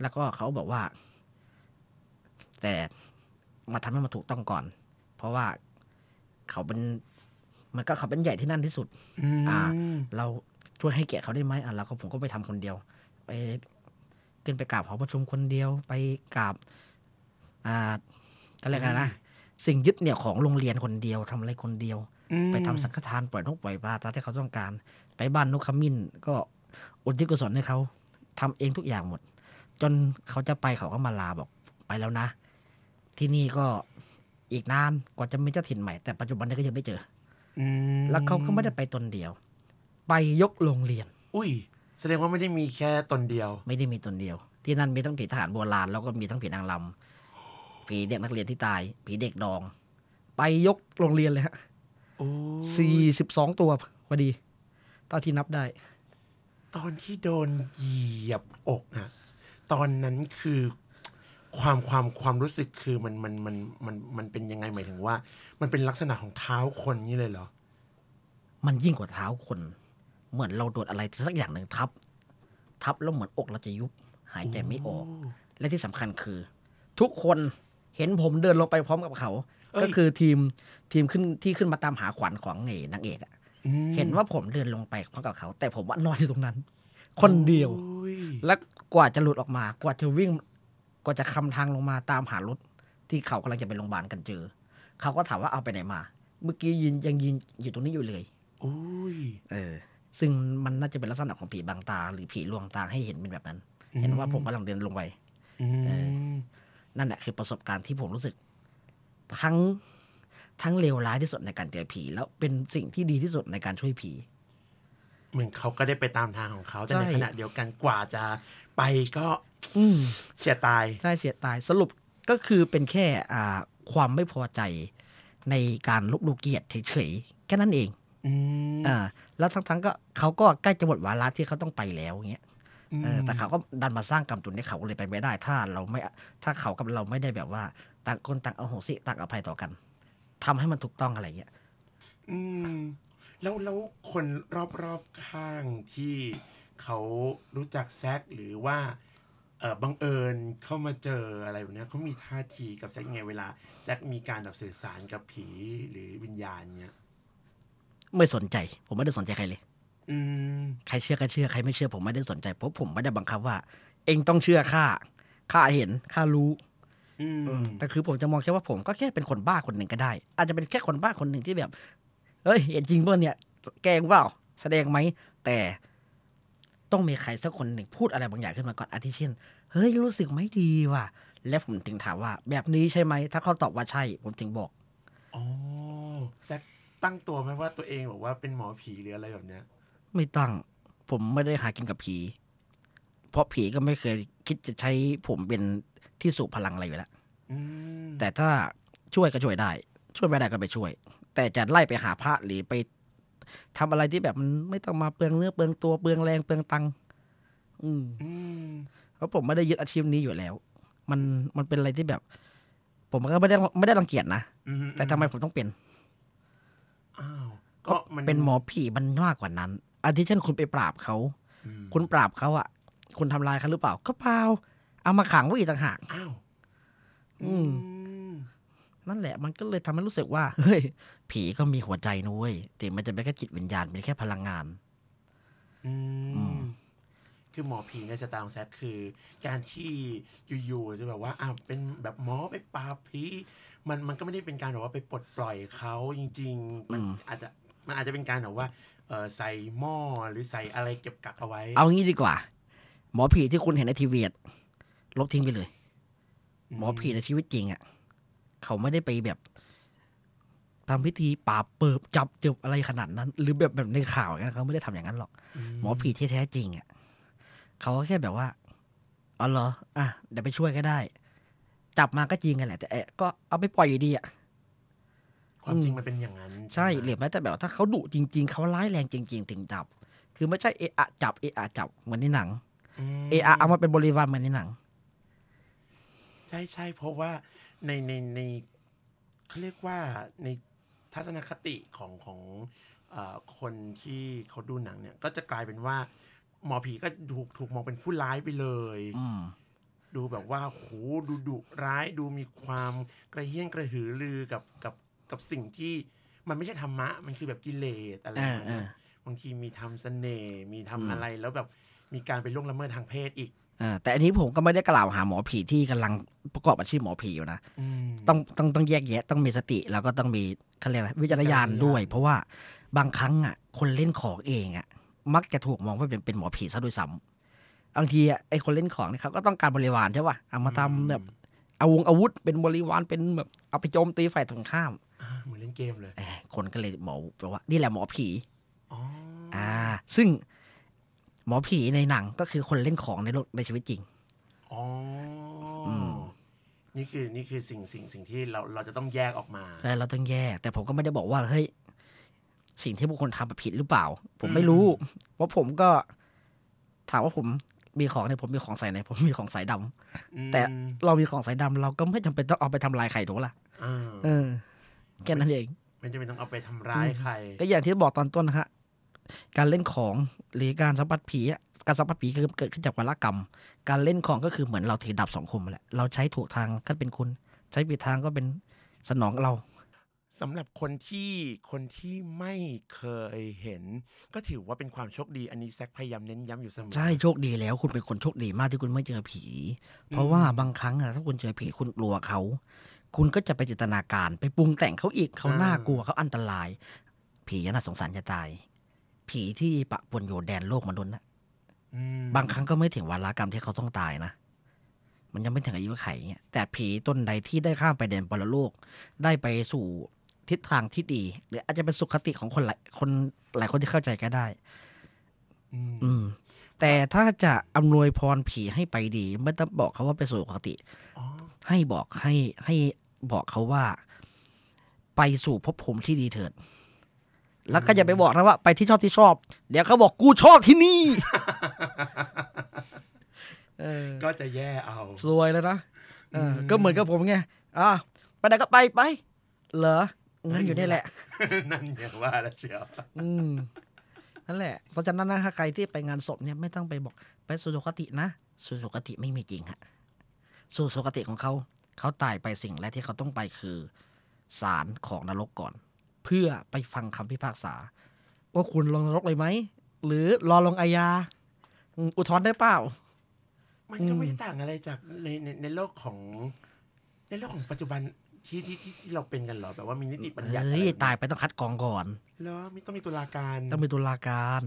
แล้วก็เขาบอกว่า แต่มาทำให้มันถูกต้องก่อน เพราะว่าเขาเป็นมันก็เขาเป็นใหญ่ที่นั่นที่สุด อ่า เราช่วยให้เกียรติเขาได้ไหมอ่าเราก็ผมก็ไปทำคนเดียว ไปขึ้นไปกราบหอประชุมคนเดียว ไปกราบ อ่าก็เลยกอะไรนะ สิ่งยึดเหนี่ยวของโรงเรียนคนเดียว ทำอะไรคนเดียว ไปทำสังฆทานปล่อยนกปล่อยปลาตามที่เขาต้องการ ไปบ้านนกขมิ้น ก็อุทิศกุศลให้เขาทำเองทุกอย่างหมด จนเขาจะไปเขาก็มาลาบอกไปแล้วนะ ที่นี่ก็อีกนาน กว่าจะมีเจ้าถิ่นใหม่ แต่ปัจจุบันนี้ก็ยังไม่เจอแล้วเขาก็ไม่ได้ไปตนเดียว ไปยกโรงเรียน อุ้ย แสดงว่าไม่ได้มีแค่ตนเดียว ไม่ได้มีตนเดียว ที่นั่นมีทั้งผีทหารโบราณแล้วก็มีทั้งผีนางลำผีเด็กนักเรียนที่ตาย ผีเด็กดอง ไปยกโรงเรียนเลยฮะสี่สิบสองตัวพอดีตอนที่นับได้ ตอนที่โดนเหยียบอกอะตอนนั้นคือความความความรู้สึกคือมันมันมันมันมันเป็นยังไงหมายถึงว่า มันเป็นลักษณะของเท้าคนนี่เลยเหรอ มันยิ่งกว่าเท้าคน เหมือนเราโดนอะไรสักอย่างหนึ่งทับ ทับแล้วเหมือนอกเราจะยุบ หายใจไม่ออก และที่สำคัญคือ ทุกคนเห็นผมเดินลงไปพร้อมกับเขา ก็คือทีมทีมขึ้นที่ขึ้นมาตามหาขวัญของไงนางเอกอะ เห็นว่าผมเดินลงไปพร้อมกับเขา แต่ผมว่านอนอยู่ตรงนั้น คนเดียว และกว่าจะหลุดออกมากว่าจะวิ่งก็จะคำทางลงมาตามหารถที่เขากำลังจะไปโรงพยาบาลกันเจอ เขาก็ถามว่าเอาไปไหนมา เมื่อกี้ยินยังยินอยู่ตรงนี้อยู่เลยอ้ย เออ ซึ่งมันน่าจะเป็นลักษณะของผีบางตาหรือผีลวงตาให้เห็นเป็นแบบนั้น เห็นว่าผมกำลังเดินลงไปนั่นแหละคือประสบการณ์ที่ผมรู้สึก ทั้งทั้งเลวร้ายที่สุดในการเจอผี แล้วเป็นสิ่งที่ดีที่สุดในการช่วยผีเหมือนเขาก็ได้ไปตามทางของเขาแต่ในขณะเดียวกันกว่าจะไปก็เสียตายใช่เสียตายสรุปก็คือเป็นแค่ความไม่พอใจ ในการลุกลูกเกียรติเฉยๆแค่นั้นเอง อืมอ่า แล้วทั้ง ๆก็เขาก็ใกล้จะหมดวาระที่เขาต้องไปแล้วเงี้ยแต่เขาก็ดันมาสร้างกรรมตุนให้เขาเลยไปไม่ได้ ถ้าเราไม่ถ้าเขากับเราไม่ได้แบบว่าต่างคนต่างเอาัหสิต่างอภัยต่อกัน ทำให้มันถูกต้องอะไรเงี้ยอืมแล้วแล้วคนรอบๆข้างที่เขารู้จักแซกหรือว่า เออบังเอิญเข้ามาเจออะไรแบบนี้เขามีท่าทีกับแซกไงเวลาแซกมีการแบบสื่อสารกับผีหรือวิญญาณเนี้ยไม่สนใจผมไม่ได้สนใจใครเลยใครเชื่อก็เชื่อใครไม่เชื่อผมไม่ได้สนใจเพราะผมไม่ได้บังคับว่า เองต้องเชื่อข้าข้าเห็นข้ารู้แต่คือผมจะมองแค่ว่าผมก็แค่เป็นคนบ้าคนหนึ่งก็ได้ อาจจะเป็นแค่คนบ้าคนหนึ่งที่แบบเฮ้ยเห็นจริงเปล่าเนี่ย แกงเปล่า แสดงไหม แต่ต้องมีใครสักคนหนึ่งพูดอะไรบางอย่างขึ้นมาก่อน อาทิเช่นเฮ้ย รู้สึกไม่ดีว่ะและผมถึงถามว่า แบบนี้ใช่ไหม ถ้าเขาตอบว่าใช่ ผมถึงบอกอ๋อแซคตั้งตัวไหมว่าตัวเองบอกว่าเป็นหมอผี หรืออะไรแบบ เนี้ยไม่ตั้ง ผมไม่ได้หากินกับผี เพราะผีก็ไม่เคยคิดจะใช้ผมเป็นที่สูบพลังอะไรอยู่แล้วแต่ถ้าช่วยก็ช่วยได้ ช่วยไม่ได้ก็ไปช่วยแต่จะไล่ไปหาพระหรือไป ทำอะไรที่แบบมันไม่ต้องมาเปลืองเนื้อเปลืองตัวเปลืองแรง เปลืองตังค์อืมเพราะผมไม่ได้ยึดอาชีพนี้อยู่แล้ว มันมันเป็นอะไรที่แบบ ผมก็ไม่ได้ไม่ได้รังเกียจนะแต่ทำไมผมต้องเป็นก็มัก็เป็นหมอผีมันมากกว่านั้นอาทิเช่นคุณไปปราบเขาคุณปราบเขาอ่ะ คุณทำลายเขาหรือเปล่า ก็เปล่าเอามาขังไว้อีกต่างหากอ้าวอืมนั่นแหละ มันก็เลยทำให้รู้สึกว่า เฮ้ยผีก็มีหัวใจนุ้ยถึงมันจะไม่แค่จิตวิญญาณเป็นแค่พลังงาน อืมคือหมอผีในสตาร์แซดคือ การที่อยู่ๆจะแบบว่าอ้าวเป็นแบบหมอไปปราบผี มันมันก็ไม่ได้เป็นการแบบว่าไปปลดปล่อยเขาจริง ๆ มันอาจจะมันอาจจะเป็นการแบบว่าเออใส่หม้อหรือใส่อะไรเก็บกักเอาไว้ เอางี้ดีกว่า หมอผีที่คุณเห็นในทีวีลบทิ้งไปเลย หมอผีในชีวิตจริงอะ่ะเขาไม่ได้ไปแบบทำพิธีปราบเปิบจับจบอะไรขนาดนั้น หรือแบบแบบในข่าวองนเขาไม่ได้ทำอย่างนั้นหรอก หมอผีที่แท้จริงอ่ะเขาก็แค่แบบว่าเอาเหรออ่ะเดี๋ยวไปช่วยก็ได้ จับมาก็จริงไงแหละ แต่ก็เอาไปปล่อยอยู่ดีอ่ะความจริงมันเป็นอย่างนั้นใช่หรือแม้แต่แบบ ถ้าเขาดุจริง ๆ เขาร้ายแรงจริงๆถึงจับ คือไม่ใช่เอะอะจับเอะอะจับเหมือนในหนังเออเอามาเป็นบริวารเหมือนในหนัง ใช่ใช่เพราะว่าในในในเขาเรียกว่าในทัศนคติของของอคนที่เขาดูหนังเนี่ย ก็จะกลายเป็นว่า หมอผีก็ถูกถูกมองเป็นผู้ร้ายไปเลย ดูแบบว่าโหดูดุร้ายดูมีความกระเฮี้ยนกระหือรือกับกับกับสิ่งที่มันไม่ใช่ธรรมะ มันคือแบบกิเลสอะไรน้บางทีมีทำเสน่ห์มีทำอะไรแล้วแบบมีการไปล่วงละเมิดทางเพศอีกแต่อันนี้ผมก็ไม่ได้กล่าวหาหมอผีที่กำลังประกอบอาชีพหมอผีอยู่นะต้องต้องต้องแยกแยะต้องมีสติแล้วก็ต้องมีเขาเรียกะวิจารณญาณด้วย เพราะว่าบางครั้งอ่ะคนเล่นของเองอ่ะ มักจะถูกมองว่าเป็นเป็นหมอผีซะด้วยซ้ำบางทีอ่ะไอคนเล่นของเนี่ยเขาก็ต้องการบริวารใช่ป่ะเอามาทำแบบเอาวงอาวุธเป็นบริวารเป็นแบบเอาไปโจมตีฝ่ายตรงข้ามเหมือนเล่นเกมเลยคนก็เลยหมอแปลว่านี่แหละหมอผีออ๋อ่าซึ่งหมอผีในหนังก็คือคนเล่นของในโลกในชีวิตจริง อ๋อ นี่คือนี่คือสิ่งสิ่งสิ่งที่เราเราจะต้องแยกออกมาใช่เราต้องแยก แต่ผมก็ไม่ได้บอกว่าเฮ้ยสิ่งที่พวกคนทำผิดหรือเปล่า ผมไม่รู้ เพราะผมก็ ถามว่าผมมีของในผมมีของใส่ในผมมีของสายดำแต่เรามีของสายดาเราก็ไม่จำเป็นต้องเอาไปทำลายใครถูกล่ะเออแค่นั้นเองไม่จำเป็นต้องเอาไปทำร้ายใครก็อย่างที่บอกตอนต้นนะฮะการเล่นของหรือการสัมผัสผีการสัมผัสผีคือเกิดขึ้นจากวรกรรม การเล่นของก็คือเหมือนเราถือดับสองคมแหละ เราใช้ถูกทางก็เป็นคุณใช้ผิดทางก็เป็นสนองเราสำหรับคนที่คนที่ไม่เคยเห็น ก็ถือว่าเป็นความโชคดีอันนี้แซกพยายามเน้นย้ำอยู่เสมอใช่โชคดีแล้ว คุณเป็นคนโชคดีมากที่คุณไม่เจอผี เพราะว่าบางครั้งอะถ้าคุณเจอผี คุณกลัวเขา คุณก็จะไปจินตนาการ ไปปรุงแต่งเขาอีกเขาน่ากลัวเขาอันตราย ผีน่าสงสารจะตายผีที่ปะปนอยู่แดนโลกมนุษย์นะบางครั้งก็ไม่ถึงวาระกรรมที่เขาต้องตายนะ มันยังไม่ถึงอายุไขเนี่ยแต่ผีต้นใดที่ได้ข้ามไปแดนปรโลก ได้ไปสู่ทิศทางที่ดีหรืออาจจะเป็นสุขติของคน หลาย คน หลายคนที่เข้าใจก็ได้ อืม แต่ถ้าจะอำนวยพรผี ให้ไปดี ไม่ต้องบอกเขาว่าไปสู่สุขติ ให้บอกให้ให้บอกเขาว่า ไปสู่ภพภูมิที่ดีเถิดแล้วก็อย่าไปบอกนะว่าไปที่ชอบที่ชอบ เดี๋ยวเขาบอกกูชอบที่นี่ก็จะแย่เอาซวยแล้วนะก็เหมือนกับผมไงอ่ะไปไหนก็ไปไป เหรอนั่นอยู่นี่แหละนั่นอย่างว่าแล้วเชียวนั่นแหละเพราะฉะนั้นนะถ้าใครที่ไปงานศพเนี่ยไม่ต้องไปบอก ไปสุสุคตินะสุสุคติไม่มีจริงฮะสุสุคติของเขา เขาตายไปสิ่งแรกที่เขาต้องไปคือ สารของนรกก่อนเพื่อไปฟังคำพิพากษา ว่าคุณลงนรกเลยไหม หรือรอลงอาญาอุทธรณ์ได้เปล่า มันก็ไม่ต่างอะไรจากในในในโลกของ ในโลกของปัจจุบัน ที่ที่ที่ที่เราเป็นกันหรอแบบว่ามีนิติบัญญัติเฮ้ยตายไปต้องคัดกรองก่อนแล้วมีต้องมีตุลาการต้องมีตุลาการ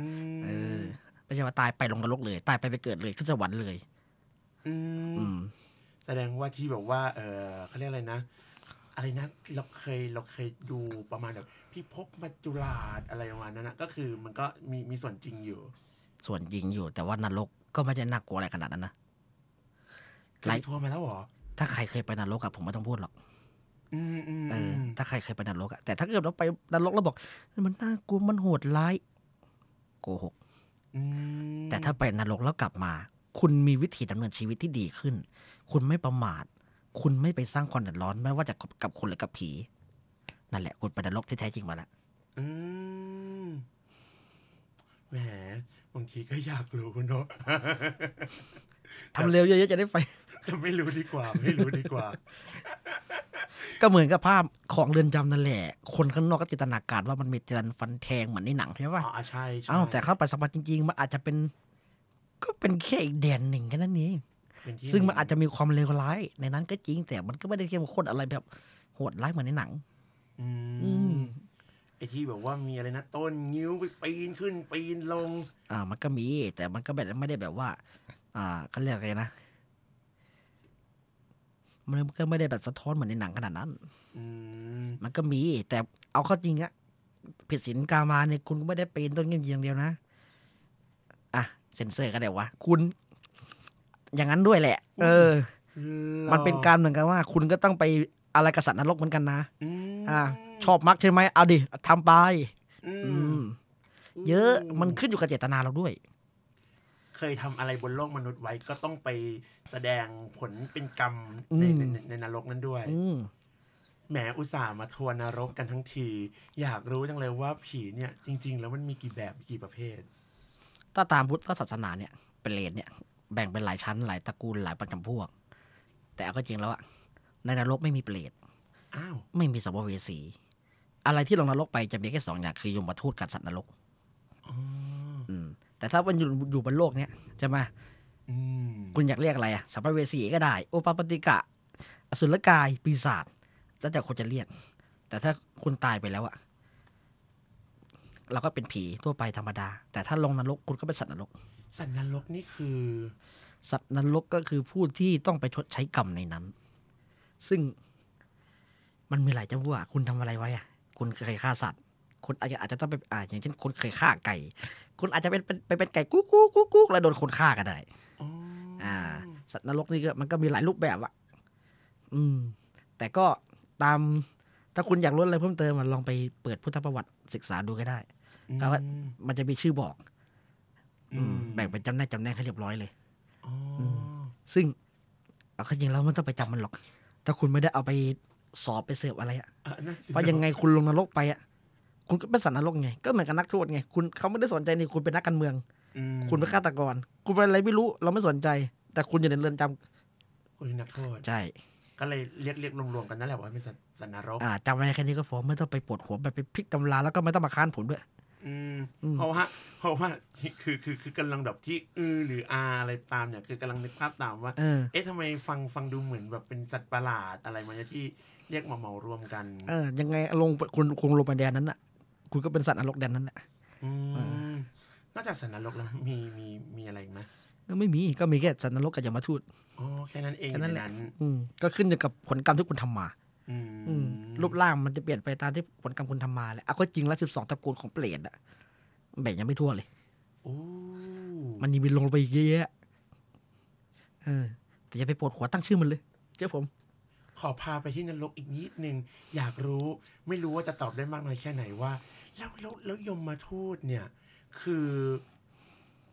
อืมเออไม่ใช่ว่าตายไปลงนรกเลย ตายไปไปเกิดเลยขึ้นสวรรค์เลย อืมแสดงว่าที่แบบว่าเออเขาเรียกอะไรนะอะไรนะเราเคยเราเคยดูประมาณแบบ พี่พบมัจจุราชอะไรประมาณนั้นนะก็คือ มันก็มีมีส่วนจริงอยู่ ส่วนจริงอยู่แต่ว่านรกก็ไม่ได้น่ากลัวอะไรขนาดนั้นนะหลทัวร์มาแล้วหรอถ้าใครเคยไปนรกอะผมไม่ต้องพูดหรอกถ้าใครเคยไปนรกอะแต่ถ้าเกิดเราไปนรกแล้วบอกมันน่ากลัวมันโหดร้ายโกหกแต่ถ้าไปนรกแล้วกลับมา คุณมีวิธีดำเนินชีวิตที่ดีขึ้น คุณไม่ประมาทคุณไม่ไปสร้างความเดือดร้อนไม่ว่าจะกับคนหรือกับผีนั่นแหละ คุณไปนรกที่แท้จริงมาละอืมแหมบางทีก็อยากรู้เนาะทำเร็วเยอะๆจะได้ไปจะไม่รู้ดีกว่าไม่รู้ดีกว่า ก็เหมือนกับภาพของเรือนจำนั่นแหละ คนข้างนอกก็จินตนาการว่ามันมีเตือนฟันแทงเหมือนในหนังใช่ป่ะอ๋อใช่ใช่อแต่เข้าไปสัมผัสจริงๆมันอาจจะเป็น ก็เป็นแค่อีกแดนหนึ่งแค่นั้นเองซึ่งมันอาจจะมีความเลวร้าย ในนั้นก็จริง แต่มันก็ไม่ได้เข้มข้นอะไรแบบ โหดร้ายเหมือนในหนัง อืมไอที่แบบว่ามีอะไรนะต้นนิ้วไปปีนขึ้นปีนลง อ่า มันก็มี แต่มันก็แบบไม่ได้แบบว่า อ่าเขาเรียกอะไรนะมันก็ไม่ได้แบบสะท้อนเหมือนในหนังขนาดนั้นมันก็มี แต่เอาเข้าจริงอะผิดศีลกามาเนี่ยคุณก็ไม่ได้ปีนต้นเงี้ยอย่างเดียวนะอ่ะเซนเซอร์ก็ได้วะคุณอย่างนั้นด้วยแหละ เออ มันเป็นการเหมือนกันว่า คุณก็ต้องไปอะไรกษัตริย์นรกเหมือนกันนะอ่า ชอบมักใช่ไหม เอาดิทำไป เยอะ มันขึ้นอยู่กับเจตนาเราด้วย เคยทำอะไรบนโลกมนุษย์ไว้ก็ต้องไปแสดงผลเป็นกรรม ในในนรกนั้นด้วย แหม อุตส่าห์มาทัวร์นรกกันทั้งที อยากรู้จังเลยว่าผีเนี่ย จริงๆแล้วมันมีกี่แบบกี่ประเภท ถ้าตามพุทธศาสนาเนี่ย เปรตเลนเนี่ยแบ่งเป็นหลายชั้น หลายตระกูลหลายประจำพวก แต่ก็จริงแล้วอะในนรกไม่มีเปรตอ้าวไม่มีสัมภเวสี อะไรที่ลงนรกไปจะมีแค่สองอย่างคือยมทูตกับสัตว์นรกแต่ถ้ามันอยู่อยู่บนโลกเนี้ยจะมาคุณอยากเรียกอะไรอะสัมภเวสีก็ได้ โอปปติกะ อสุรกายปีศาจแล้วแต่คนจะเรียกแต่ถ้าคุณตายไปแล้วอะเราก็เป็นผีทั่วไปธรรมดา แต่ถ้าลงนรกคุณก็เป็นสัตว์นรกสัตว์นรกนี่คือ สัตว์นรกก็คือผู้ที่ต้องไปชดใช้กรรมในนั้น ซึ่ง มันมีหลายจ้าวกคุณทำอะไรไว้อะคุณเคยฆ่าสัตว์คุณอาจจะอาจจะต้องไปอ่าอย่างเช่นคุณเคยฆ่าไก่ คุณอาจจะเป็นไปเป็นไก่กุ๊กกุ๊กกุ๊กกุ๊กแล้วโดนคนฆ่าก็ได้อ่า สัตว์นรกนี่ก็มันก็มีหลายรูปแบบอะอืม แต่ก็ตาม ถ้าคุณอยากรู้อะไรเพิ่มเติมลองไปเปิดพุทธประวัติศึกษาดูก็ได้ก็มันจะมีชื่อบอกแบ่งเป็นจำแนกจำแนกให้เรียบร้อยเลยซึ่งเอาจริงแล้วมันต้องไปจำมันหรอก ถ้าคุณไม่ได้เอาไปสอบไปเสิร์ฟอะไรอ่ะเพราะยังไงคุณลงนรกไปอ่ะ คุณก็เป็นสัตว์นรกไง ก็เหมือนกับนักโทษไง คุณเขาไม่ได้สนใจนี่คุณเป็นนักการเมือง คุณเป็นฆาตกร คุณเป็นอะไรไม่รู้เราไม่สนใจ แต่คุณอยู่ในเรือนจำคุณนักโทษใช่ ก็เลยเรียกเรียกรวมๆกันนั่นแหละว่าเป็นสันนรกอ่าจำไว้แค่นี้ก็ฟ้องไม่ต้องไปปวดหัวไปไปพลิกตำราแล้วก็ไม่ต้องมาค้านผลด้วยอืมเพราะว่าเพราะว่าคือคือคือกำลังแบบที่อือหรืออาอะไรตามเนี่ยคือกำลังนึกภาพตามว่าเอ๊ะทำไมฟังฟังดูเหมือนแบบเป็นสัตว์ประหลาดอะไรมาที่เรียกมาเหมารวมกัน เออยังไงลงคุณคงลงไปแดนนั้นอ่ะคุณก็เป็นสัตว์นรกแดนนั้นแอละนอกจากสัตว์นรกแล้วมีมีมีอะไรไหมก็ไม่มีก็มีแค่สัตว์นรกกับยมทูตอ๋อแค่นั้นเองแค่นั้นแหละก็ขึ้นอยู่กับผลกรรมที่คุณทำมารูปร่างมันจะเปลี่ยนไปตามที่ผลกรรมคุณทำมาแหละอาะก็จริงแล้วสิบสองตระกูลของเปลตอะแบ่งยังไม่ทั่วเลยมันยังมีลงไปอีกเยอะเออแต่อย่าไปปวดหัวตั้งชื่อมันเลย เจ้าผม ขอพาไปที่นรกอีกนิดนึง อยากรู้ไม่รู้ว่าจะตอบได้มากน้อยแค่ไหนว่า แล้วแล้วแล้วยมมาทูตเนี่ย คือ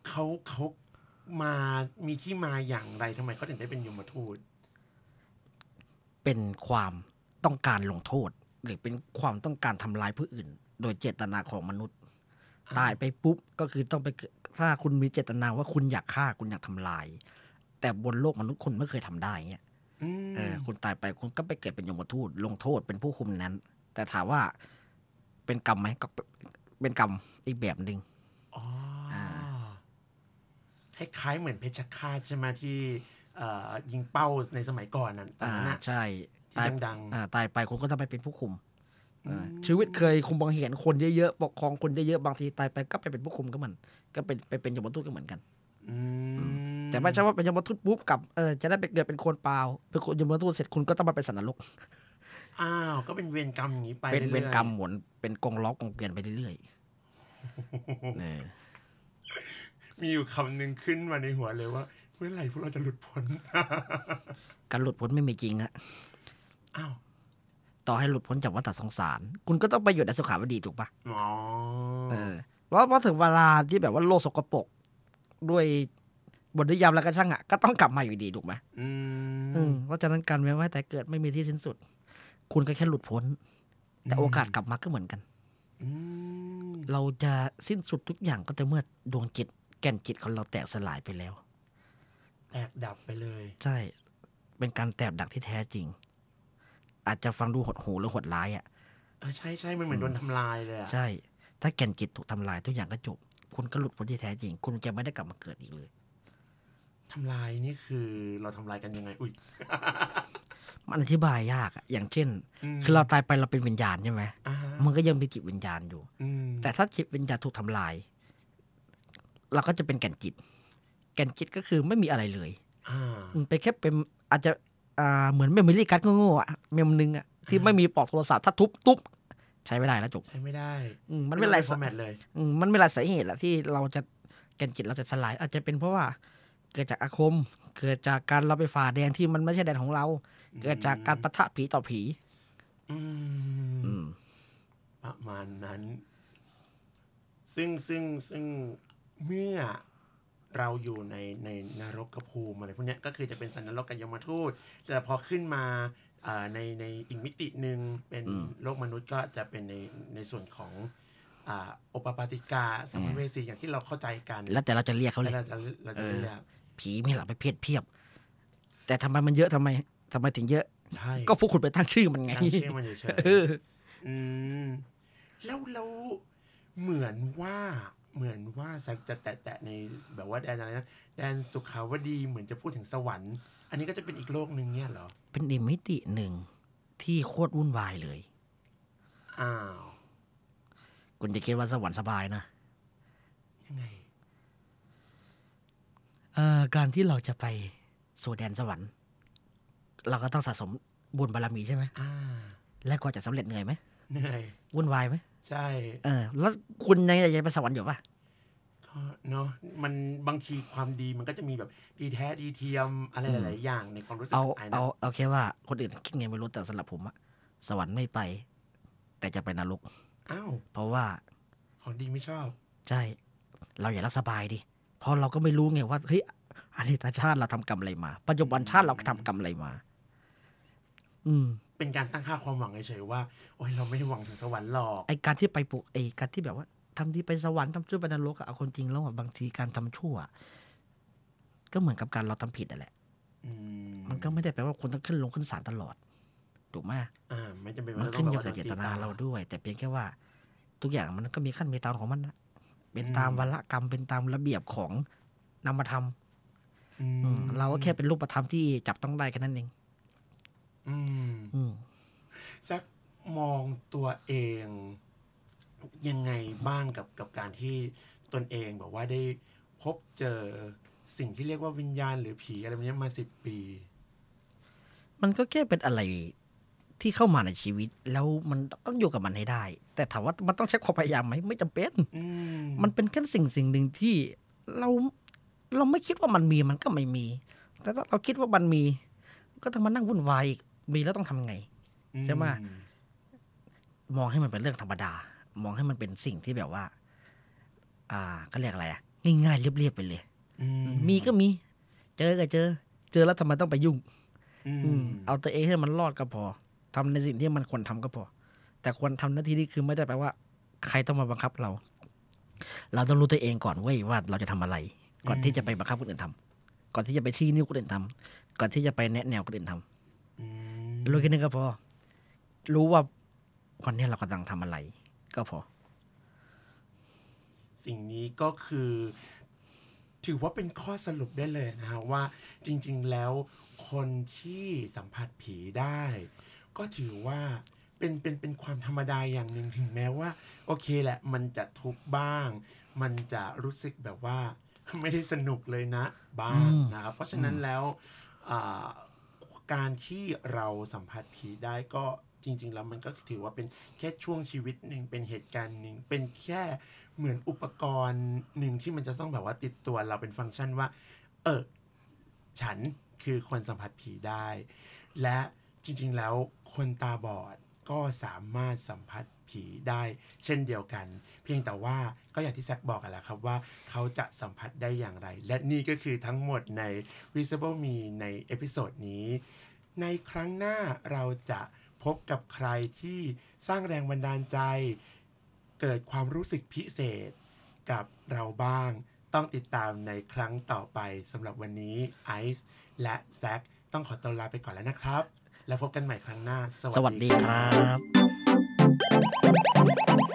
เขาเขามา มีที่มาอย่างไร ทำไมเขาถึงได้เป็นยมมาทูตเป็นความต้องการลงโทษ หรือเป็นความต้องการทำลายผู้อื่น โดยเจตนาของมนุษย์ ตายไปปุ๊บ ก็คือต้องไปถ้าคุณมีเจตนาว่าคุณอยากฆ่าคุณอยากทำลาย แต่บนโลกมนุษย์คุณไม่เคยทำได้เนี้ยเออคุณตายไปคุณก็ไปเกิดเป็นยมทูตลงโทษเป็นผู้คุมนั้น แต่ถามว่าเป็นกรรมไหมก็เป็นกรรมอีกแบบหนึ่งอ๋อคล้ายๆเหมือนเพชฌฆาตใช่ไหมที่ยิงเป้าในสมัยก่อนนั่นตอนนั้นใช่ตายดังตายไปคนก็ท้ไปเป็นผู้คุมชีวิตเคยคุมบังเหียนคนเยอะๆปกครองคนเยอะๆบางทีตายไปก็ไปเป็นผู้คุมก็มันก็เป็นไปเป็นยมทูตก็เหมือนกันแต่ไม่ใช่ว่าเป็นยมทูตปุ๊บกับเออจะได้ไปเกิดเป็นคนเปล่าเป็นยมทูตเสร็จคุณก็ต้องมาเป็นสันนรกอ้าวก็เป็นเวรกรรมอย่างนี้ไปเป็นเวรกรรมหมุนเป็นกองล็อกกองเกลียนไปเรื่อยๆมีอยู่คำหนึ่งขึ้นมาในหัวเลยว่า เมื่อไหร่พวกเราจะหลุดพ้นการหลุดพ้นไม่มีจริงอะอ้าวต่อให้หลุดพ้นจากวัฏสงสาร คุณก็ต้องไปอยู่ในสุขาวดีถูกปะอ๋อเออแล้วพอถึงเวลาที่แบบว่าโลกสกปรกด้วยบทนิยามแล้วก็ช่างอ่ะก็ต้องกลับมาอยู่ดีถูกไหมอืมเพราะฉะนั้นการเว้นไว้แต่เกิดไม่มีที่สิ้นสุด คุณก็แค่หลุดพ้น แต่โอกาสกลับมาก็เหมือนกันเราจะสิ้นสุดทุกอย่างก็จะเมื่อดวงจิต แก่นจิตของเราแตกสลายไปแล้วแตกดับไปเลย ใช่เป็นการแตกดับที่แท้จริงอาจจะฟังดูหดหูหรือหดร้ายอ่ะเออใช่ใช่มันเหมือนโดนทำลายเลยอ่ะใช่ ถ้าแก่นจิตถูกทำลายทุกอย่างก็จบคุณก็หลุดพ้นที่แท้จริง คุณจะไม่ได้กลับมาเกิดอีกเลยทำลายนี่คือเราทำลายกันยังไง อุ้ยมันอธิบายยากอะอย่างเช่น คือเราตายไปเราเป็นวิญญาณใช่ไหมมันก็ยังมีจิตวิญญาณอยู่แต่ถ้าจิตวิญญาณถูกทำลาย เราก็จะเป็นแก่นจิต แก่นจิตก็คือไม่มีอะไรเลยมันไปแค่เป็น อาจจะอ่าเหมือนเมมโมรี่การ์ดโง่ๆอ่ะเมมนึงอ่ะที่ไม่มีปลอกโทรศัพท์ถ้าทุบตุ๊บใช้ไม่ได้แล้วจบใช้ไม่ได้มันไม่นไรสมัตเลยมันไม่นไรสาเหตุแหละที่เราจะแกนจิตเราจะสลาย อาจจะเป็นเพราะว่า เกิดจากอาคมเกิดจากการเราไปฝ่าแดนที่มันไม่ใช่แดนของเรา เกิดจากการประทะผีต่อผีประมาณนั้นซึ่งซึ่งซึ่งเมื่อเราอยู่ในในนรกกระภูมิอะไรพวกนี้ก็คือจะเป็นสันนรกกันยมทูต แต่พอขึ้นมาในในอีกมิติหนึ่งเป็นโลกมนุษย์ก็จะเป็นในในส่วนของอุปปาติกาสัมภเวสีอย่างที่เราเข้าใจกันแล้ว แต่เราจะเรียกเขาเลยเราจะเราจะเรียกผีไม่หลับไม่เพียบเพียบ แต่ทำไมมันเยอะทำไมทำไมถึงเยอะใช่ก็พวกคุณไปตั้งชื่อมันไงตั้งชื่อมันเฉยแล้วแล้วเหมือนว่าเหมือนว่าแซกจะแตะในแบบว่าแดนอะไรนะแดนสุขาวดีเหมือนจะพูดถึงสวรรค์ อันนี้ก็จะเป็นอีกโลกหนึ่งเนี่ยเหรอ เป็นอีมิติหนึ่ง ที่โคตรวุ่นวายเลย อ้าวคุณจะคิดว่าสวรรค์สบายนะยังไงเออ่การที่เราจะไปสู่แดนสวรรค์ เราก็ต้องสะสมบุญบารรมีใช่ไหมและกว่าจะสำเร็จเหนื่อยไหมเหนื่อยวุ่นวายไหมใช่ เออ แล้วคุณยนใจไปสวรรค์อยู่ปะเนาะมันบางทีความดีมันก็จะมีแบบ ดีแท้ดีเทียมอะไรหลายอย่างในความรู้สึกเอาเอาเอาแค่ว่าคนอื่นคิดไงไม่รู้แต่สำหรับผมอะสวรรค์ไม่ไป แต่จะไปนรกอ้าวเพราะว่าของดีไม่ชอบใช่เราอย่ารักสบายดิเพราะเราก็ไม่รู้ไงว่าเฮ้ยอดีตชาติเราทำกรรมอะไรมา ปัจจุบันชาติเราทำกรรมอะไรมาอืมเป็นการตั้งค่าความหวังเฉยๆว่าโอ้ยเราไม่ได้หวังถึงสวรรค์หรอกไอการที่ไปปลุกไอการที่แบบว่าทำดีไปสวรรค์ทำชั่วไปนรกอะคนจริงแล้วอะบางทีการทำชั่ว ก็เหมือนกับการเราทำผิดนั่นแหละมันก็ไม่ได้แปลว่าคนต้องขึ้นลง ขึ้นศาลตลอด ถูกไหมอ่าไม่จำเป็นมันขึ้นอยู่กับเจตนาเราด้วย แต่เพียงแค่ว่าทุกอย่างมันก็มีขั้นมีตอนของมันนะเป็นตามวรกรรมเป็นตามระเบียบของนามธรรมเราก็แค่เป็นรูปธรรมที่จับต้องได้แค่นั้นเองสักมองตัวเองยังไงบ้างกับกับการที่ตนเองบอกว่าได้พบเจอสิ่งที่เรียกว่าวิญญาณ หรือผีอะไรแบบนี้มาสิบปี มันก็แค่เป็นอะไรที่เข้ามาในชีวิต แล้วมันต้องอยู่กับมันให้ได้ แต่ถามว่ามันต้องใช้ความพยายามไหมไม่จำเป็นมันเป็นแค่สิ่งสิ่งหนึ่งที่เราเราไม่คิดว่ามันมีมันก็ไม่มี แต่ถ้าเราคิดว่ามันมี ก็ต้องมานั่งวุ่นวายอีกมีแล้วต้องทำไงใช่ไหมมองให้มันเป็นเรื่องธรรมดา มองให้มันเป็นสิ่งที่แบบว่า อ่าก็เรียกอะไรอ่ะง่ายๆเรียบๆไปเลยมีก็มี เจอก็เจอ เจอแล้วทำไมต้องไปยุ่งเอาตัวเองให้มันรอดก็พอ ทำในสิ่งที่มันควรทำก็พอ แต่ควรทำหน้าที่นี่คือไม่ได้แปลว่า ใครต้องมาบังคับเรา เราต้องรู้ตัวเองก่อนเว้ยว่าเราจะทำอะไร ก่อนที่จะไปบังคับคนอื่นทำ ก่อนที่จะไปชี้นิ้วคนอื่นทำ ก่อนที่จะไปแนะแนวคนอื่นทำรู้แค่นี้ก็พอรู้ว่าวันนี้เรากำลังทำอะไร ก็พอ สิ่งนี้ก็คือ ถือว่าเป็นข้อสรุปได้เลยนะฮะว่าจริง ๆแล้วคนที่สัมผัสผีได้ ก็ถือว่าเป็น เป็น เป็น ความธรรมดาอย่างหนึ่งถึงแม้ว่า โอเคแหละ มันจะทุกข์บ้าง มันจะรู้สึกแบบว่า ไม่ได้สนุกเลยนะ บ้างนะครับเพราะฉะนั้นแล้วการที่เราสัมผัสผีได้ก็จริงๆแล้วมันก็ถือว่าเป็นแค่ช่วงชีวิตหนึ่งเป็นเหตุการณ์หนึ่งเป็นแค่เหมือนอุปกรณ์หนึ่งที่มันจะต้องแบบว่าติดตัวเราเป็นฟังก์ชันว่า เออฉันคือคนสัมผัสผีได้ และจริงๆแล้วคนตาบอดก็สามารถสัมผัสผีได้เช่นเดียวกัน เพียงแต่ว่าก็อย่างที่แซกบอกกันแล้วครับว่าเขาจะสัมผัสได้อย่างไร และนี่ก็คือทั้งหมดใน v i s i b l e Me ในเอพิโซดนี้ ในครั้งหน้าเราจะพบกับใครที่สร้างแรงบันดาลใจ เกิดความรู้สึกพิเศษ กับเราบ้างต้องติดตามในครั้งต่อไปสำหรับวันนี้ไอซ์และแซกต้องขอตัวลาไปก่อนแล้วนะครับ แล้วพบกันใหม่ครั้งหน้า สวัสดีครับ Thank you.